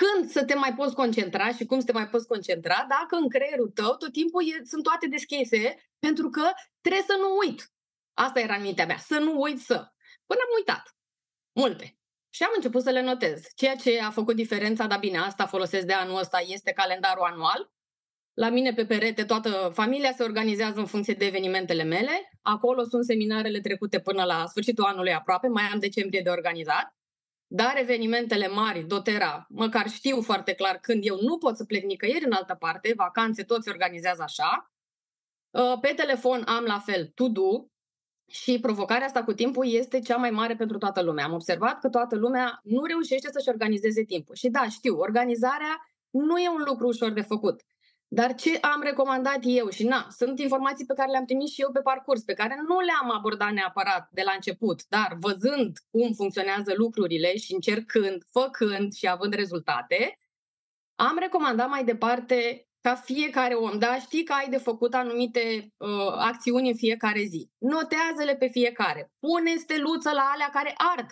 C: când să te mai poți concentra și cum să te mai poți concentra dacă în creierul tău tot timpul e, sunt toate deschise pentru că trebuie să nu uit. Asta era în mintea mea, să nu uit să. Până am uitat. Multe. Și am început să le notez. Ceea ce a făcut diferența, dar bine, asta folosesc de anul ăsta, este calendarul anual. La mine pe perete toată familia se organizează în funcție de evenimentele mele. Acolo sunt seminarele trecute până la sfârșitul anului aproape, mai am decembrie de organizat. Dar evenimentele mari, dotera, măcar știu foarte clar când eu nu pot să plec nicăieri în altă parte, vacanțe toți organizează așa. Uh, pe telefon am la fel to-do și provocarea asta cu timpul este cea mai mare pentru toată lumea. Am observat că toată lumea nu reușește să-și organizeze timpul. Și da, știu, organizarea nu e un lucru ușor de făcut. Dar ce am recomandat eu și na, sunt informații pe care le-am primit și eu pe parcurs, pe care nu le-am abordat neapărat de la început, dar văzând cum funcționează lucrurile și încercând, făcând și având rezultate, am recomandat mai departe ca fiecare om, da, știi că ai de făcut anumite uh, acțiuni în fiecare zi. Notează-le pe fiecare. Pune steluță la alea care ard.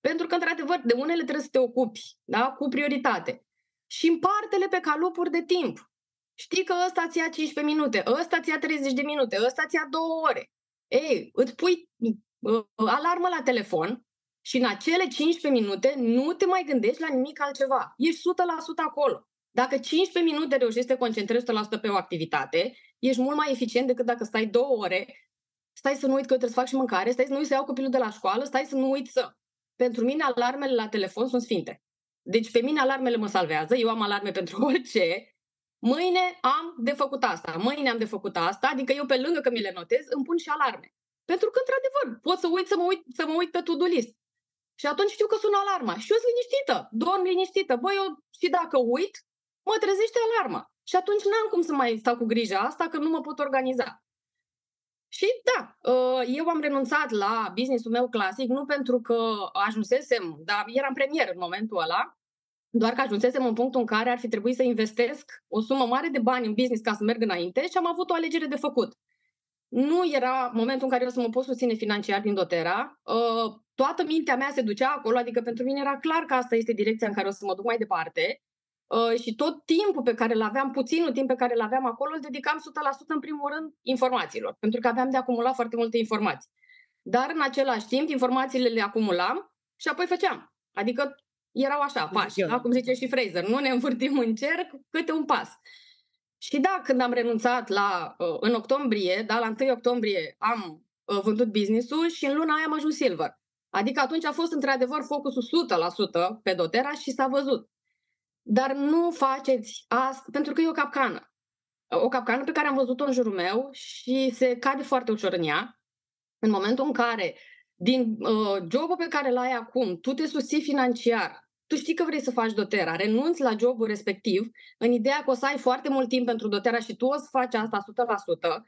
C: Pentru că, într-adevăr, de unele trebuie să te ocupi, da, cu prioritate. Și împarte-le pe calupuri de timp. Știi că ăsta ți ia 15 minute, ăsta ți ia 30 de minute, ăsta ți ia 2 ore. Ei, îți pui uh, uh, alarmă la telefon și în acele 15 minute nu te mai gândești la nimic altceva. Ești 100% acolo. Dacă 15 minute reușești să te concentrezi 100% pe o activitate, ești mult mai eficient decât dacă stai două ore, stai să nu uit că eu trebuie să fac și mâncare, stai să nu uit să iau copilul de la școală, stai să nu uit să. Pentru mine alarmele la telefon sunt sfinte. Deci pe mine alarmele mă salvează, eu am alarme pentru orice, Mâine am de făcut asta, mâine am de făcut asta, adică eu pe lângă că mi le notez, îmi pun și alarme. Pentru că, într-adevăr, pot să uit să mă uit, să mă uit pe to-do list. Și atunci știu că sună alarma și eu sunt liniștită, dorm liniștită. Băi, eu și dacă uit, mă trezește alarma. Și atunci n-am cum să mai stau cu grija asta că nu mă pot organiza. Și da, uh, eu am renunțat la businessul meu clasic, nu pentru că ajunsesem, dar eram premier în momentul ăla doar că ajunsesem în punctul în care ar fi trebuit să investesc o sumă mare de bani în business ca să merg înainte și am avut o alegere de făcut. Nu era momentul în care eu să mă pot susține financiar din Dotera. Uh, toată mintea mea se ducea acolo, adică pentru mine era clar că asta este direcția în care o să mă duc mai departe. Uh, și tot timpul pe care îl aveam, puținul timp pe care îl aveam acolo, îl dedicam 100% în primul rând informațiilor, pentru că aveam de acumulat foarte multe informații. Dar în același timp, informațiile le acumulam și apoi făceam. Adică erau așa, pași, da? cum zice și Fraser, nu ne învârtim în cerc, câte un pas. Și da, când am renunțat la, uh, în octombrie, da, la 1 octombrie am uh, vândut business-ul și în luna aia am ajuns silver. Adică atunci a fost într-adevăr focusul 100% pe dotera și s-a văzut. Dar nu faceți asta, pentru că e o capcană. Uh, o capcană pe care am văzut-o în jurul meu și se cade foarte ușor în ea. În momentul în care din uh, jobul pe care l-ai acum, tu te susții financiar, tu știi că vrei să faci dotera, renunți la jobul respectiv în ideea că o să ai foarte mult timp pentru dotera și tu o să faci asta 100%,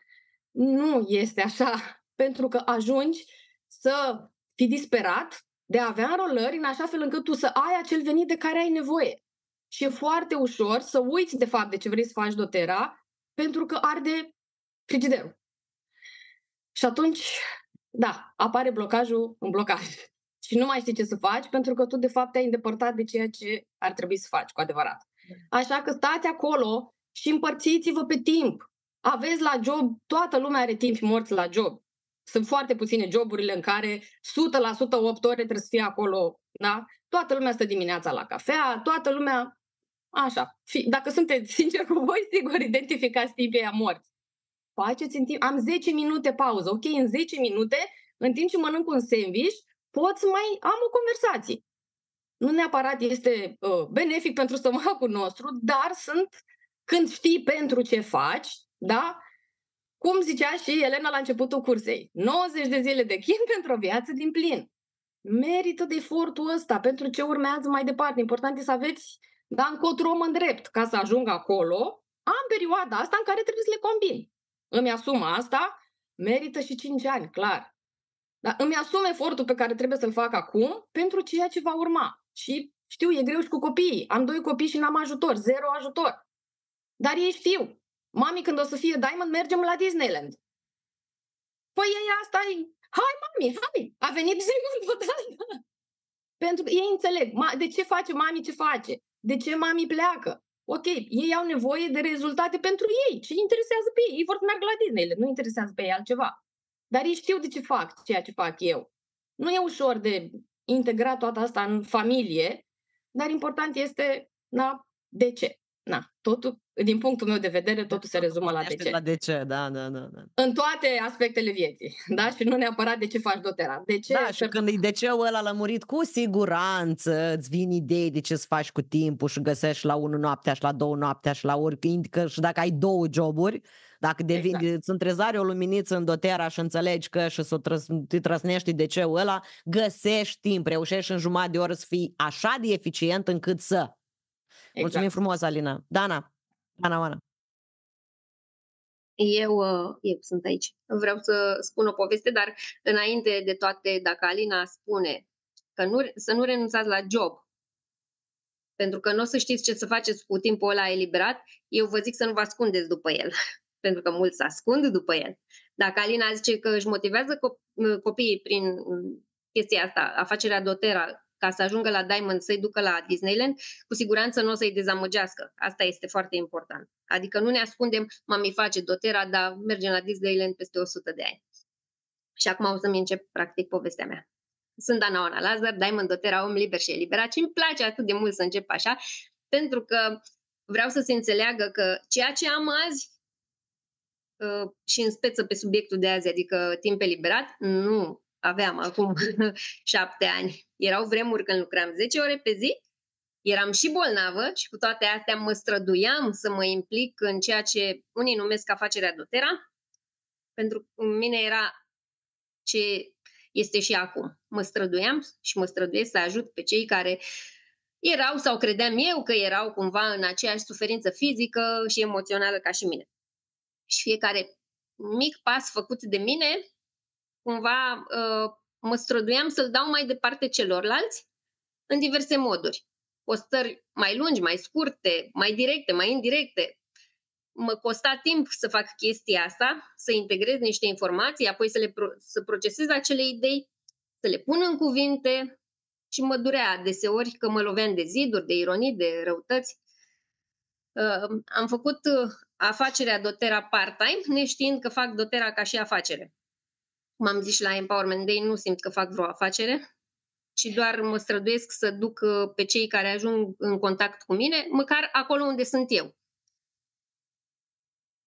C: nu este așa, pentru că ajungi să fii disperat de a avea înrolări în așa fel încât tu să ai acel venit de care ai nevoie. Și e foarte ușor să uiți de fapt de ce vrei să faci dotera pentru că arde frigiderul. Și atunci, da, apare blocajul în blocaj și nu mai știi ce să faci pentru că tu de fapt te-ai îndepărtat de ceea ce ar trebui să faci cu adevărat. Da. Așa că stați acolo și împărțiți-vă pe timp. Aveți la job, toată lumea are timp morți la job. Sunt foarte puține joburile în care 100% 8 ore trebuie să fie acolo, da? Toată lumea stă dimineața la cafea, toată lumea... Așa. Dacă sunteți sinceri cu voi, sigur, identificați timpii a morți. Faceți în timp... Am 10 minute pauză. Ok, în 10 minute, în timp ce mănânc un sandwich, pot să mai am o conversație. Nu neapărat este uh, benefic pentru stomacul nostru, dar sunt când știi pentru ce faci, da? Cum zicea și Elena la începutul cursei, 90 de zile de chin pentru o viață din plin. Merită de efortul ăsta pentru ce urmează mai departe. Important e să aveți da, încotro mă drept ca să ajung acolo. Am perioada asta în care trebuie să le combin. Îmi asum asta, merită și 5 ani, clar. Dar îmi asum efortul pe care trebuie să-l fac acum pentru ceea ce va urma. Și știu, e greu și cu copiii. Am doi copii și n-am ajutor, zero ajutor. Dar ei știu. Mami, când o să fie Diamond, mergem la Disneyland. Păi ei asta e... Hai, mami, hai! A venit ziua odată! Pentru că ei înțeleg. De ce face mami ce face? De ce mami pleacă? Ok, ei au nevoie de rezultate pentru ei. Ce interesează pe ei? Ei vor să meargă la Disneyland, nu interesează pe ei altceva. Dar ei știu de ce fac ceea ce fac eu. Nu e ușor de integrat toată asta în familie, dar important este, na, de ce? Na, totul, din punctul meu de vedere, da, totul se rezumă la de ce. La
A: de ce, da, da, da, da.
C: În toate aspectele vieții, da? Și nu neapărat de ce faci dotera. De ce? Da, și
A: când e de ce ăla lămurit, cu siguranță îți vin idei de ce să faci cu timpul și găsești la unul noaptea și la două noaptea și la oricând că și dacă ai două joburi, dacă devin, exact. sunt trezare o luminiță în dotera și înțelegi că și să te trăsnești de ce ăla, găsești timp, reușești în jumătate de oră să fii așa de eficient încât să. Exact. Mulțumim frumos, Alina. Dana, Dana Oana.
D: Eu, eu sunt aici. Vreau să spun o poveste, dar înainte de toate, dacă Alina spune că nu, să nu renunțați la job, pentru că nu o să știți ce să faceți cu timpul ăla eliberat, eu vă zic să nu vă ascundeți după el pentru că mulți se ascund după el. Dacă Alina zice că își motivează copiii prin mm, chestia asta, afacerea Dotera, ca să ajungă la Diamond, să-i ducă la Disneyland, cu siguranță nu o să-i dezamăgească. Asta este foarte important. Adică nu ne ascundem, mami face Dotera, dar mergem la Disneyland peste 100 de ani. Și acum o să-mi încep, practic, povestea mea. Sunt Ana Ona Lazar, Diamond Dotera, om liber și eliberat și îmi place atât de mult să încep așa, pentru că vreau să se înțeleagă că ceea ce am azi Ă, și în speță pe subiectul de azi, adică timp eliberat, nu aveam acum șapte ani. Erau vremuri când lucram 10 ore pe zi, eram și bolnavă și cu toate astea mă străduiam să mă implic în ceea ce unii numesc afacerea dotera. Pentru mine era ce este și acum. Mă străduiam și mă străduiesc să ajut pe cei care erau sau credeam eu că erau cumva în aceeași suferință fizică și emoțională ca și mine și fiecare mic pas făcut de mine, cumva uh, mă străduiam să-l dau mai departe celorlalți în diverse moduri. Postări mai lungi, mai scurte, mai directe, mai indirecte. Mă costa timp să fac chestia asta, să integrez niște informații, apoi să, le pro- să procesez acele idei, să le pun în cuvinte și mă durea deseori că mă loveam de ziduri, de ironii, de răutăți. Uh, am făcut uh, afacerea Dotera part-time, neștiind că fac Dotera ca și afacere. Cum am zis la Empowerment Day, nu simt că fac vreo afacere ci doar mă străduiesc să duc uh, pe cei care ajung în contact cu mine, măcar acolo unde sunt eu.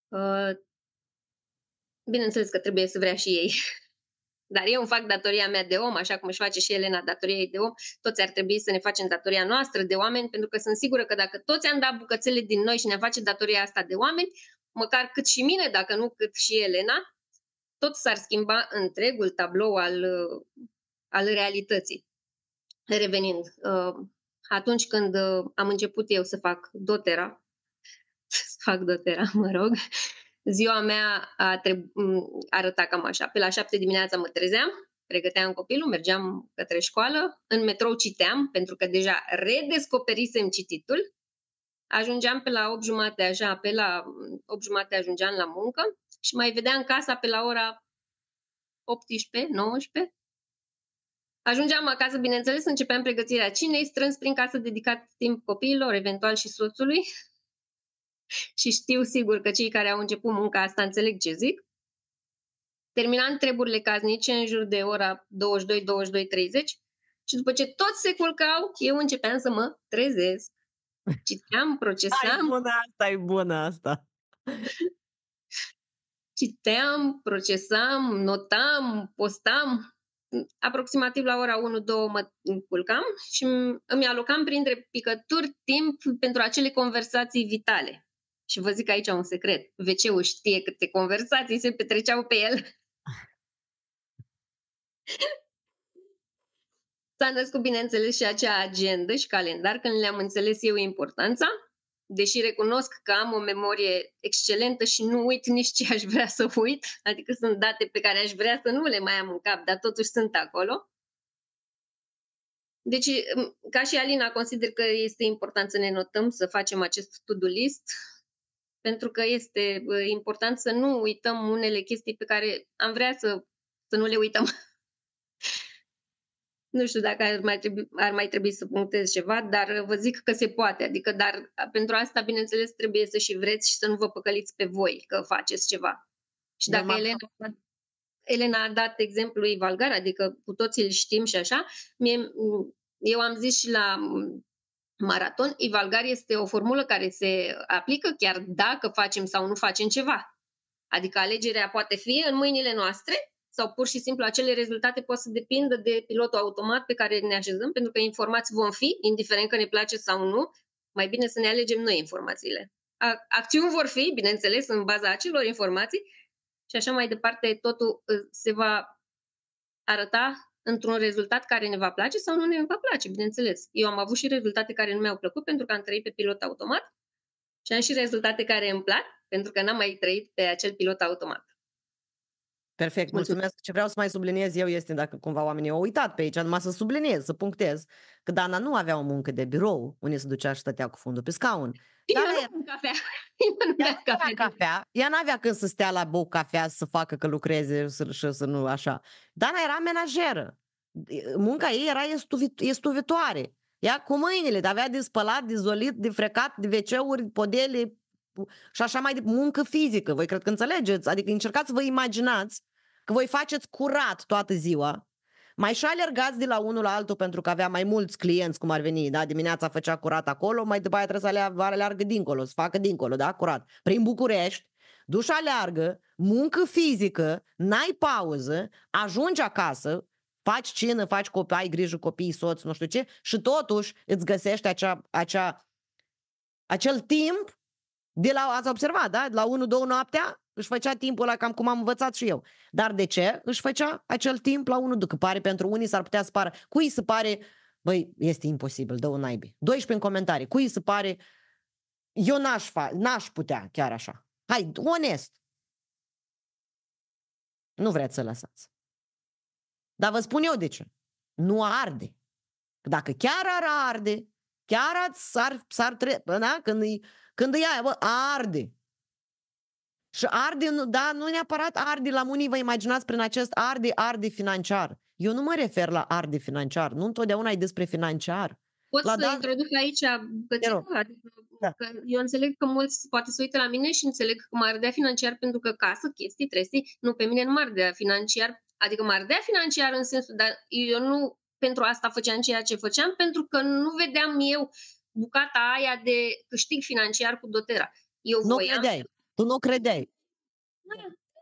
D: Uh, bineînțeles că trebuie să vrea și ei Dar eu îmi fac datoria mea de om, așa cum își face și Elena datoria ei de om, toți ar trebui să ne facem datoria noastră de oameni, pentru că sunt sigură că dacă toți am dat bucățele din noi și ne face datoria asta de oameni, măcar cât și mine, dacă nu cât și Elena, tot s-ar schimba întregul tablou al, uh, al realității. Revenind, uh, atunci când uh, am început eu să fac dotera, să fac dotera, mă rog, Ziua mea a treb- arăta cam așa. Pe la șapte dimineața mă trezeam, pregăteam copilul, mergeam către școală, în metrou citeam, pentru că deja redescoperisem cititul, ajungeam pe la 8 jumate așa, pe la 8 jumate ajungeam la muncă și mai vedeam casa pe la ora 18, 19. Ajungeam acasă, bineînțeles, începeam pregătirea cinei, strâns prin casă dedicat timp copiilor, eventual și soțului, și știu sigur că cei care au început munca asta înțeleg ce zic. Terminam treburile casnice în jur de ora 22 22 30 și după ce toți se culcau, eu începeam să mă trezesc. Citeam, procesam. Ai bună asta, ai bună asta. Citeam, procesam, notam, postam. Aproximativ la ora 1-2 mă culcam și îmi alocam printre picături timp pentru acele conversații vitale. Și vă zic aici un secret. WC-ul știe câte conversații se petreceau pe el. S-a născut, bineînțeles, și acea agendă și calendar când le-am înțeles eu importanța, deși recunosc că am o memorie excelentă și nu uit nici ce aș vrea să uit, adică sunt date pe care aș vrea să nu le mai am în cap, dar totuși sunt acolo. Deci, ca și Alina, consider că este important să ne notăm, să facem acest to-do list, pentru că este important să nu uităm unele chestii pe care am vrea să, să nu le uităm. nu știu dacă ar mai, trebui, ar mai trebui să punctez ceva, dar vă zic că se poate. Adică, dar pentru asta, bineînțeles, trebuie să și vreți și să nu vă păcăliți pe voi că faceți ceva. Și dacă Elena, Elena a dat exemplul lui Valgar, adică cu toții îl știm și așa, mie, eu am zis și la maraton, evalgare este o formulă care se aplică chiar dacă facem sau nu facem ceva. Adică alegerea poate fi în mâinile noastre sau pur și simplu acele rezultate pot să depindă de pilotul automat pe care ne așezăm, pentru că informații vom fi, indiferent că ne place sau nu, mai bine să ne alegem noi informațiile. Acțiuni vor fi, bineînțeles, în baza acelor informații și așa mai departe totul uh, se va arăta într-un rezultat care ne va place sau nu ne va place, bineînțeles. Eu am avut și rezultate care nu mi-au plăcut pentru că am trăit pe pilot automat și am și rezultate care îmi plac pentru că n-am mai trăit pe acel pilot automat.
A: Perfect, mulțumesc. mulțumesc. Ce vreau să mai subliniez eu este, dacă cumva oamenii au uitat pe aici, numai să subliniez, să punctez, că Dana nu avea o muncă de birou unde se ducea și stătea cu fundul pe scaun. Dar eu nu cafea. Eu nu cafea. cafea. Ea n-avea când să stea la bou cafea să facă că lucreze și să nu așa. Dana era menajeră. Munca ei era estuvitoare. Ea cu mâinile, dar avea de spălat, de zolit, de frecat, de wc podele și așa mai de Muncă fizică, voi cred că înțelegeți. Adică încercați să vă imaginați că voi faceți curat toată ziua, mai și alergați de la unul la altul pentru că avea mai mulți clienți, cum ar veni, da? Dimineața făcea curat acolo, mai după aia trebuie să aleargă dincolo, să facă dincolo, da? Curat. Prin București, duș aleargă, muncă fizică, n-ai pauză, ajungi acasă, faci cină, faci copii, ai grijă copii, soț, nu știu ce, și totuși îți găsești acea, acea, acel timp de la, ați observat, da? De la 1-2 noaptea, își făcea timpul la cam cum am învățat și eu. Dar de ce își făcea acel timp la unul dacă pare? Pentru unii s-ar putea să pară. Cui se pare, băi, este imposibil, dă un naibii. 12 în comentarii. Cui se pare, eu n-aș, fa- n-aș putea chiar așa. Hai, onest. Nu vreți să lăsați. Dar vă spun eu de ce. Nu arde. Dacă chiar ar arde, chiar ar, s-ar, s-ar tre- da? când, îi, când îi aia, bă, arde. Și arde, da, nu neapărat arde, la unii vă imaginați prin acest arde, arde financiar. Eu nu mă refer la arde financiar, nu întotdeauna e despre financiar. Pot la să da... introduc
D: aici gătitul? Adică da. Că eu înțeleg că mulți poate să uită la mine și înțeleg că mă ardea financiar pentru că casă, chestii, trestii, nu pe mine nu mă ardea financiar, adică mă ardea financiar în sensul, dar eu nu pentru asta făceam ceea ce făceam, pentru că nu vedeam eu bucata aia de câștig financiar cu dotera. Eu nu voiam credeai.
A: Tu nu credeai.
D: Da,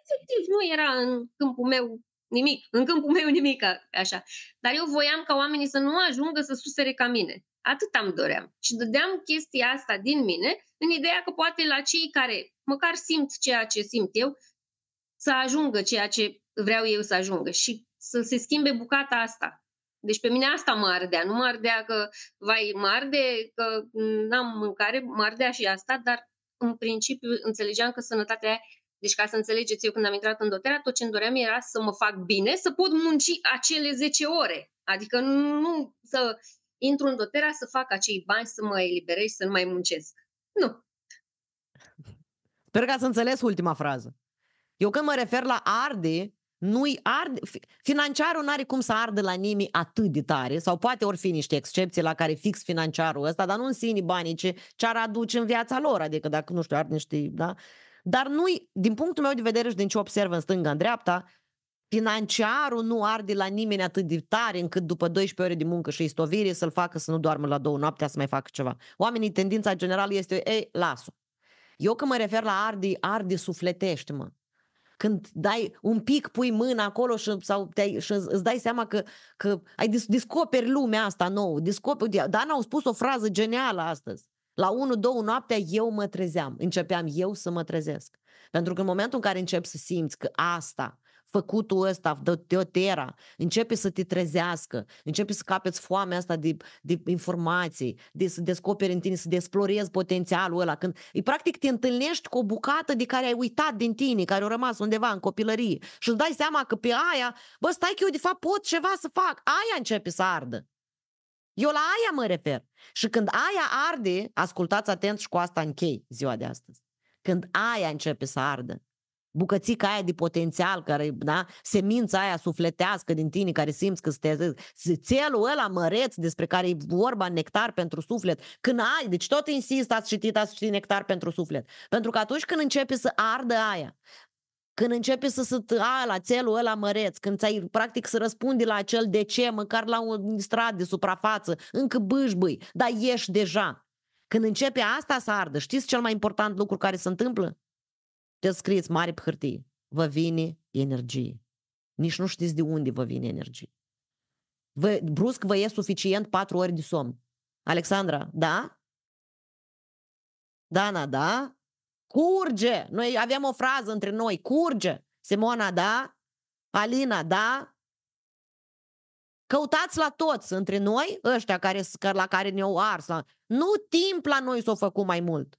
D: efectiv, nu era în câmpul meu nimic, în câmpul meu nimic, așa. Dar eu voiam ca oamenii să nu ajungă să susere ca mine. Atât am doream. Și dădeam chestia asta din mine în ideea că poate la cei care măcar simt ceea ce simt eu, să ajungă ceea ce vreau eu să ajungă și să se schimbe bucata asta. Deci pe mine asta mă ardea, nu mă ardea că, vai, mă arde că n-am mâncare, mă ardea și asta, dar în principiu înțelegeam că sănătatea deci ca să înțelegeți, eu când am intrat în doterea, tot ce îmi doream era să mă fac bine, să pot munci acele 10 ore. Adică nu să intru în doterea să fac acei bani, să mă eliberez, să nu mai muncesc. Nu.
A: Sper că ați înțeles ultima frază. Eu când mă refer la arde, nu-i arde, financiarul nu are cum să ardă la nimeni atât de tare, sau poate ori fi niște excepții la care fix financiarul ăsta, dar nu în sine banii, ce, ce ar aduce în viața lor, adică dacă, nu știu, ar niște, da? Dar nu-i, din punctul meu de vedere și din ce observ în stânga, în dreapta, financiarul nu arde la nimeni atât de tare încât după 12 ore de muncă și istovire să-l facă să nu doarmă la două noaptea să mai facă ceva. Oamenii, tendința generală este, ei, lasă. Eu când mă refer la arde, arde sufletește, mă când dai un pic, pui mâna acolo și, sau te, și îți dai seama că, că ai dis, descoperi lumea asta nouă. Descoperi, Dana au spus o frază genială astăzi. La 1-2 noaptea eu mă trezeam, începeam eu să mă trezesc. Pentru că în momentul în care încep să simți că asta făcutul ăsta, de teotera, începe să te trezească, începe să capeți foamea asta de, de informații, de să descoperi în tine, să desplorezi potențialul ăla. Când, e, practic te întâlnești cu o bucată de care ai uitat din tine, care a rămas undeva în copilărie și îți dai seama că pe aia, bă, stai că eu de fapt pot ceva să fac. Aia începe să ardă. Eu la aia mă refer. Și când aia arde, ascultați atent și cu asta închei ziua de astăzi. Când aia începe să ardă, bucățica aia de potențial, care, da, semința aia sufletească din tine, care simți că este țelul ăla măreț despre care e vorba nectar pentru suflet, când ai, deci tot insist, ați citit, ați citit nectar pentru suflet, pentru că atunci când începe să ardă aia, când începe să se a, la țelul ăla măreț, când ți-ai practic să răspundi la acel de ce, măcar la un strat de suprafață, încă bâșbâi, dar ieși deja. Când începe asta să ardă, știți cel mai important lucru care se întâmplă? Te scrieți mari pe hârtie. Vă vine energie. Nici nu știți de unde vă vine energie. Vă, brusc vă e suficient patru ori de somn. Alexandra, da? Dana, da? Curge! Noi avem o frază între noi. Curge! Simona, da? Alina, da? Căutați la toți între noi, ăștia care, la care ne-au ars. La... Nu timp la noi să o făcut mai mult.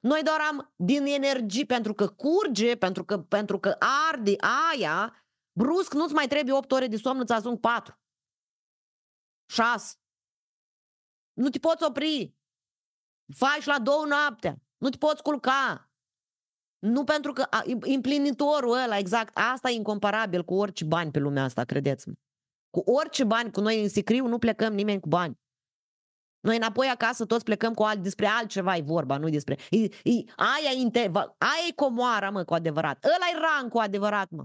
A: Noi doar am din energie, pentru că curge, pentru că, pentru că arde aia, brusc nu-ți mai trebuie 8 ore de somn, îți ajung 4. 6. Nu te poți opri. Faci la două noaptea. Nu te poți culca. Nu pentru că împlinitorul ăla, exact, asta e incomparabil cu orice bani pe lumea asta, credeți-mă. Cu orice bani, cu noi în sicriu nu plecăm nimeni cu bani. Noi înapoi acasă toți plecăm cu alt, despre altceva e vorba, nu despre... E, e, aia, e inter... aia e comoara, mă, cu adevărat. ăla i rang cu adevărat, mă.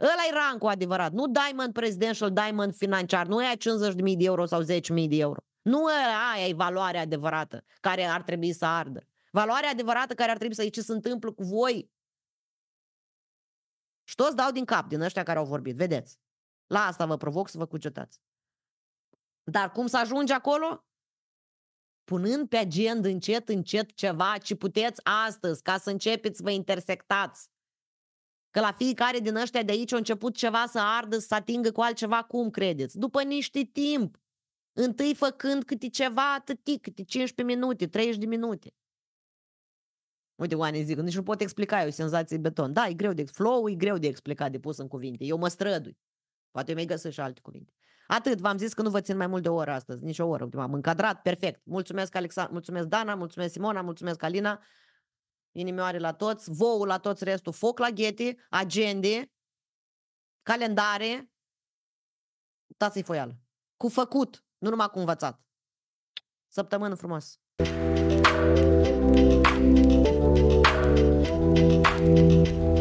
A: ăla i rang cu adevărat. Nu Diamond Presidential, Diamond Financiar. Nu e 50.000 de euro sau 10.000 de euro. Nu aia e valoarea adevărată care ar trebui să ardă. Valoarea adevărată care ar trebui să e ce se întâmplă cu voi. Și toți dau din cap din ăștia care au vorbit. Vedeți. La asta vă provoc să vă cugetați. Dar cum să ajungi acolo? Punând pe agenda încet, încet ceva ce puteți astăzi ca să începeți să vă intersectați. Că la fiecare din ăștia de aici a început ceva să ardă, să atingă cu altceva, cum credeți? După niște timp. Întâi făcând câte ceva atât, câte 15 minute, 30 de minute. Uite, oameni zic, nici nu pot explica, eu senzație beton. Da, e greu de flow, e greu de explicat, de pus în cuvinte. Eu mă strădui. Poate eu mai găsesc și alte cuvinte. Atât, v-am zis că nu vă țin mai mult de o oră astăzi, nici o oră. M-am încadrat, perfect. Mulțumesc, Alexa, mulțumesc Dana, mulțumesc Simona, mulțumesc Alina, inimioare la toți, vouă la toți restul, foc la ghete, agende, calendare, uitați-i foială. Cu făcut, nu numai cu învățat. Săptămână frumos! Thank you.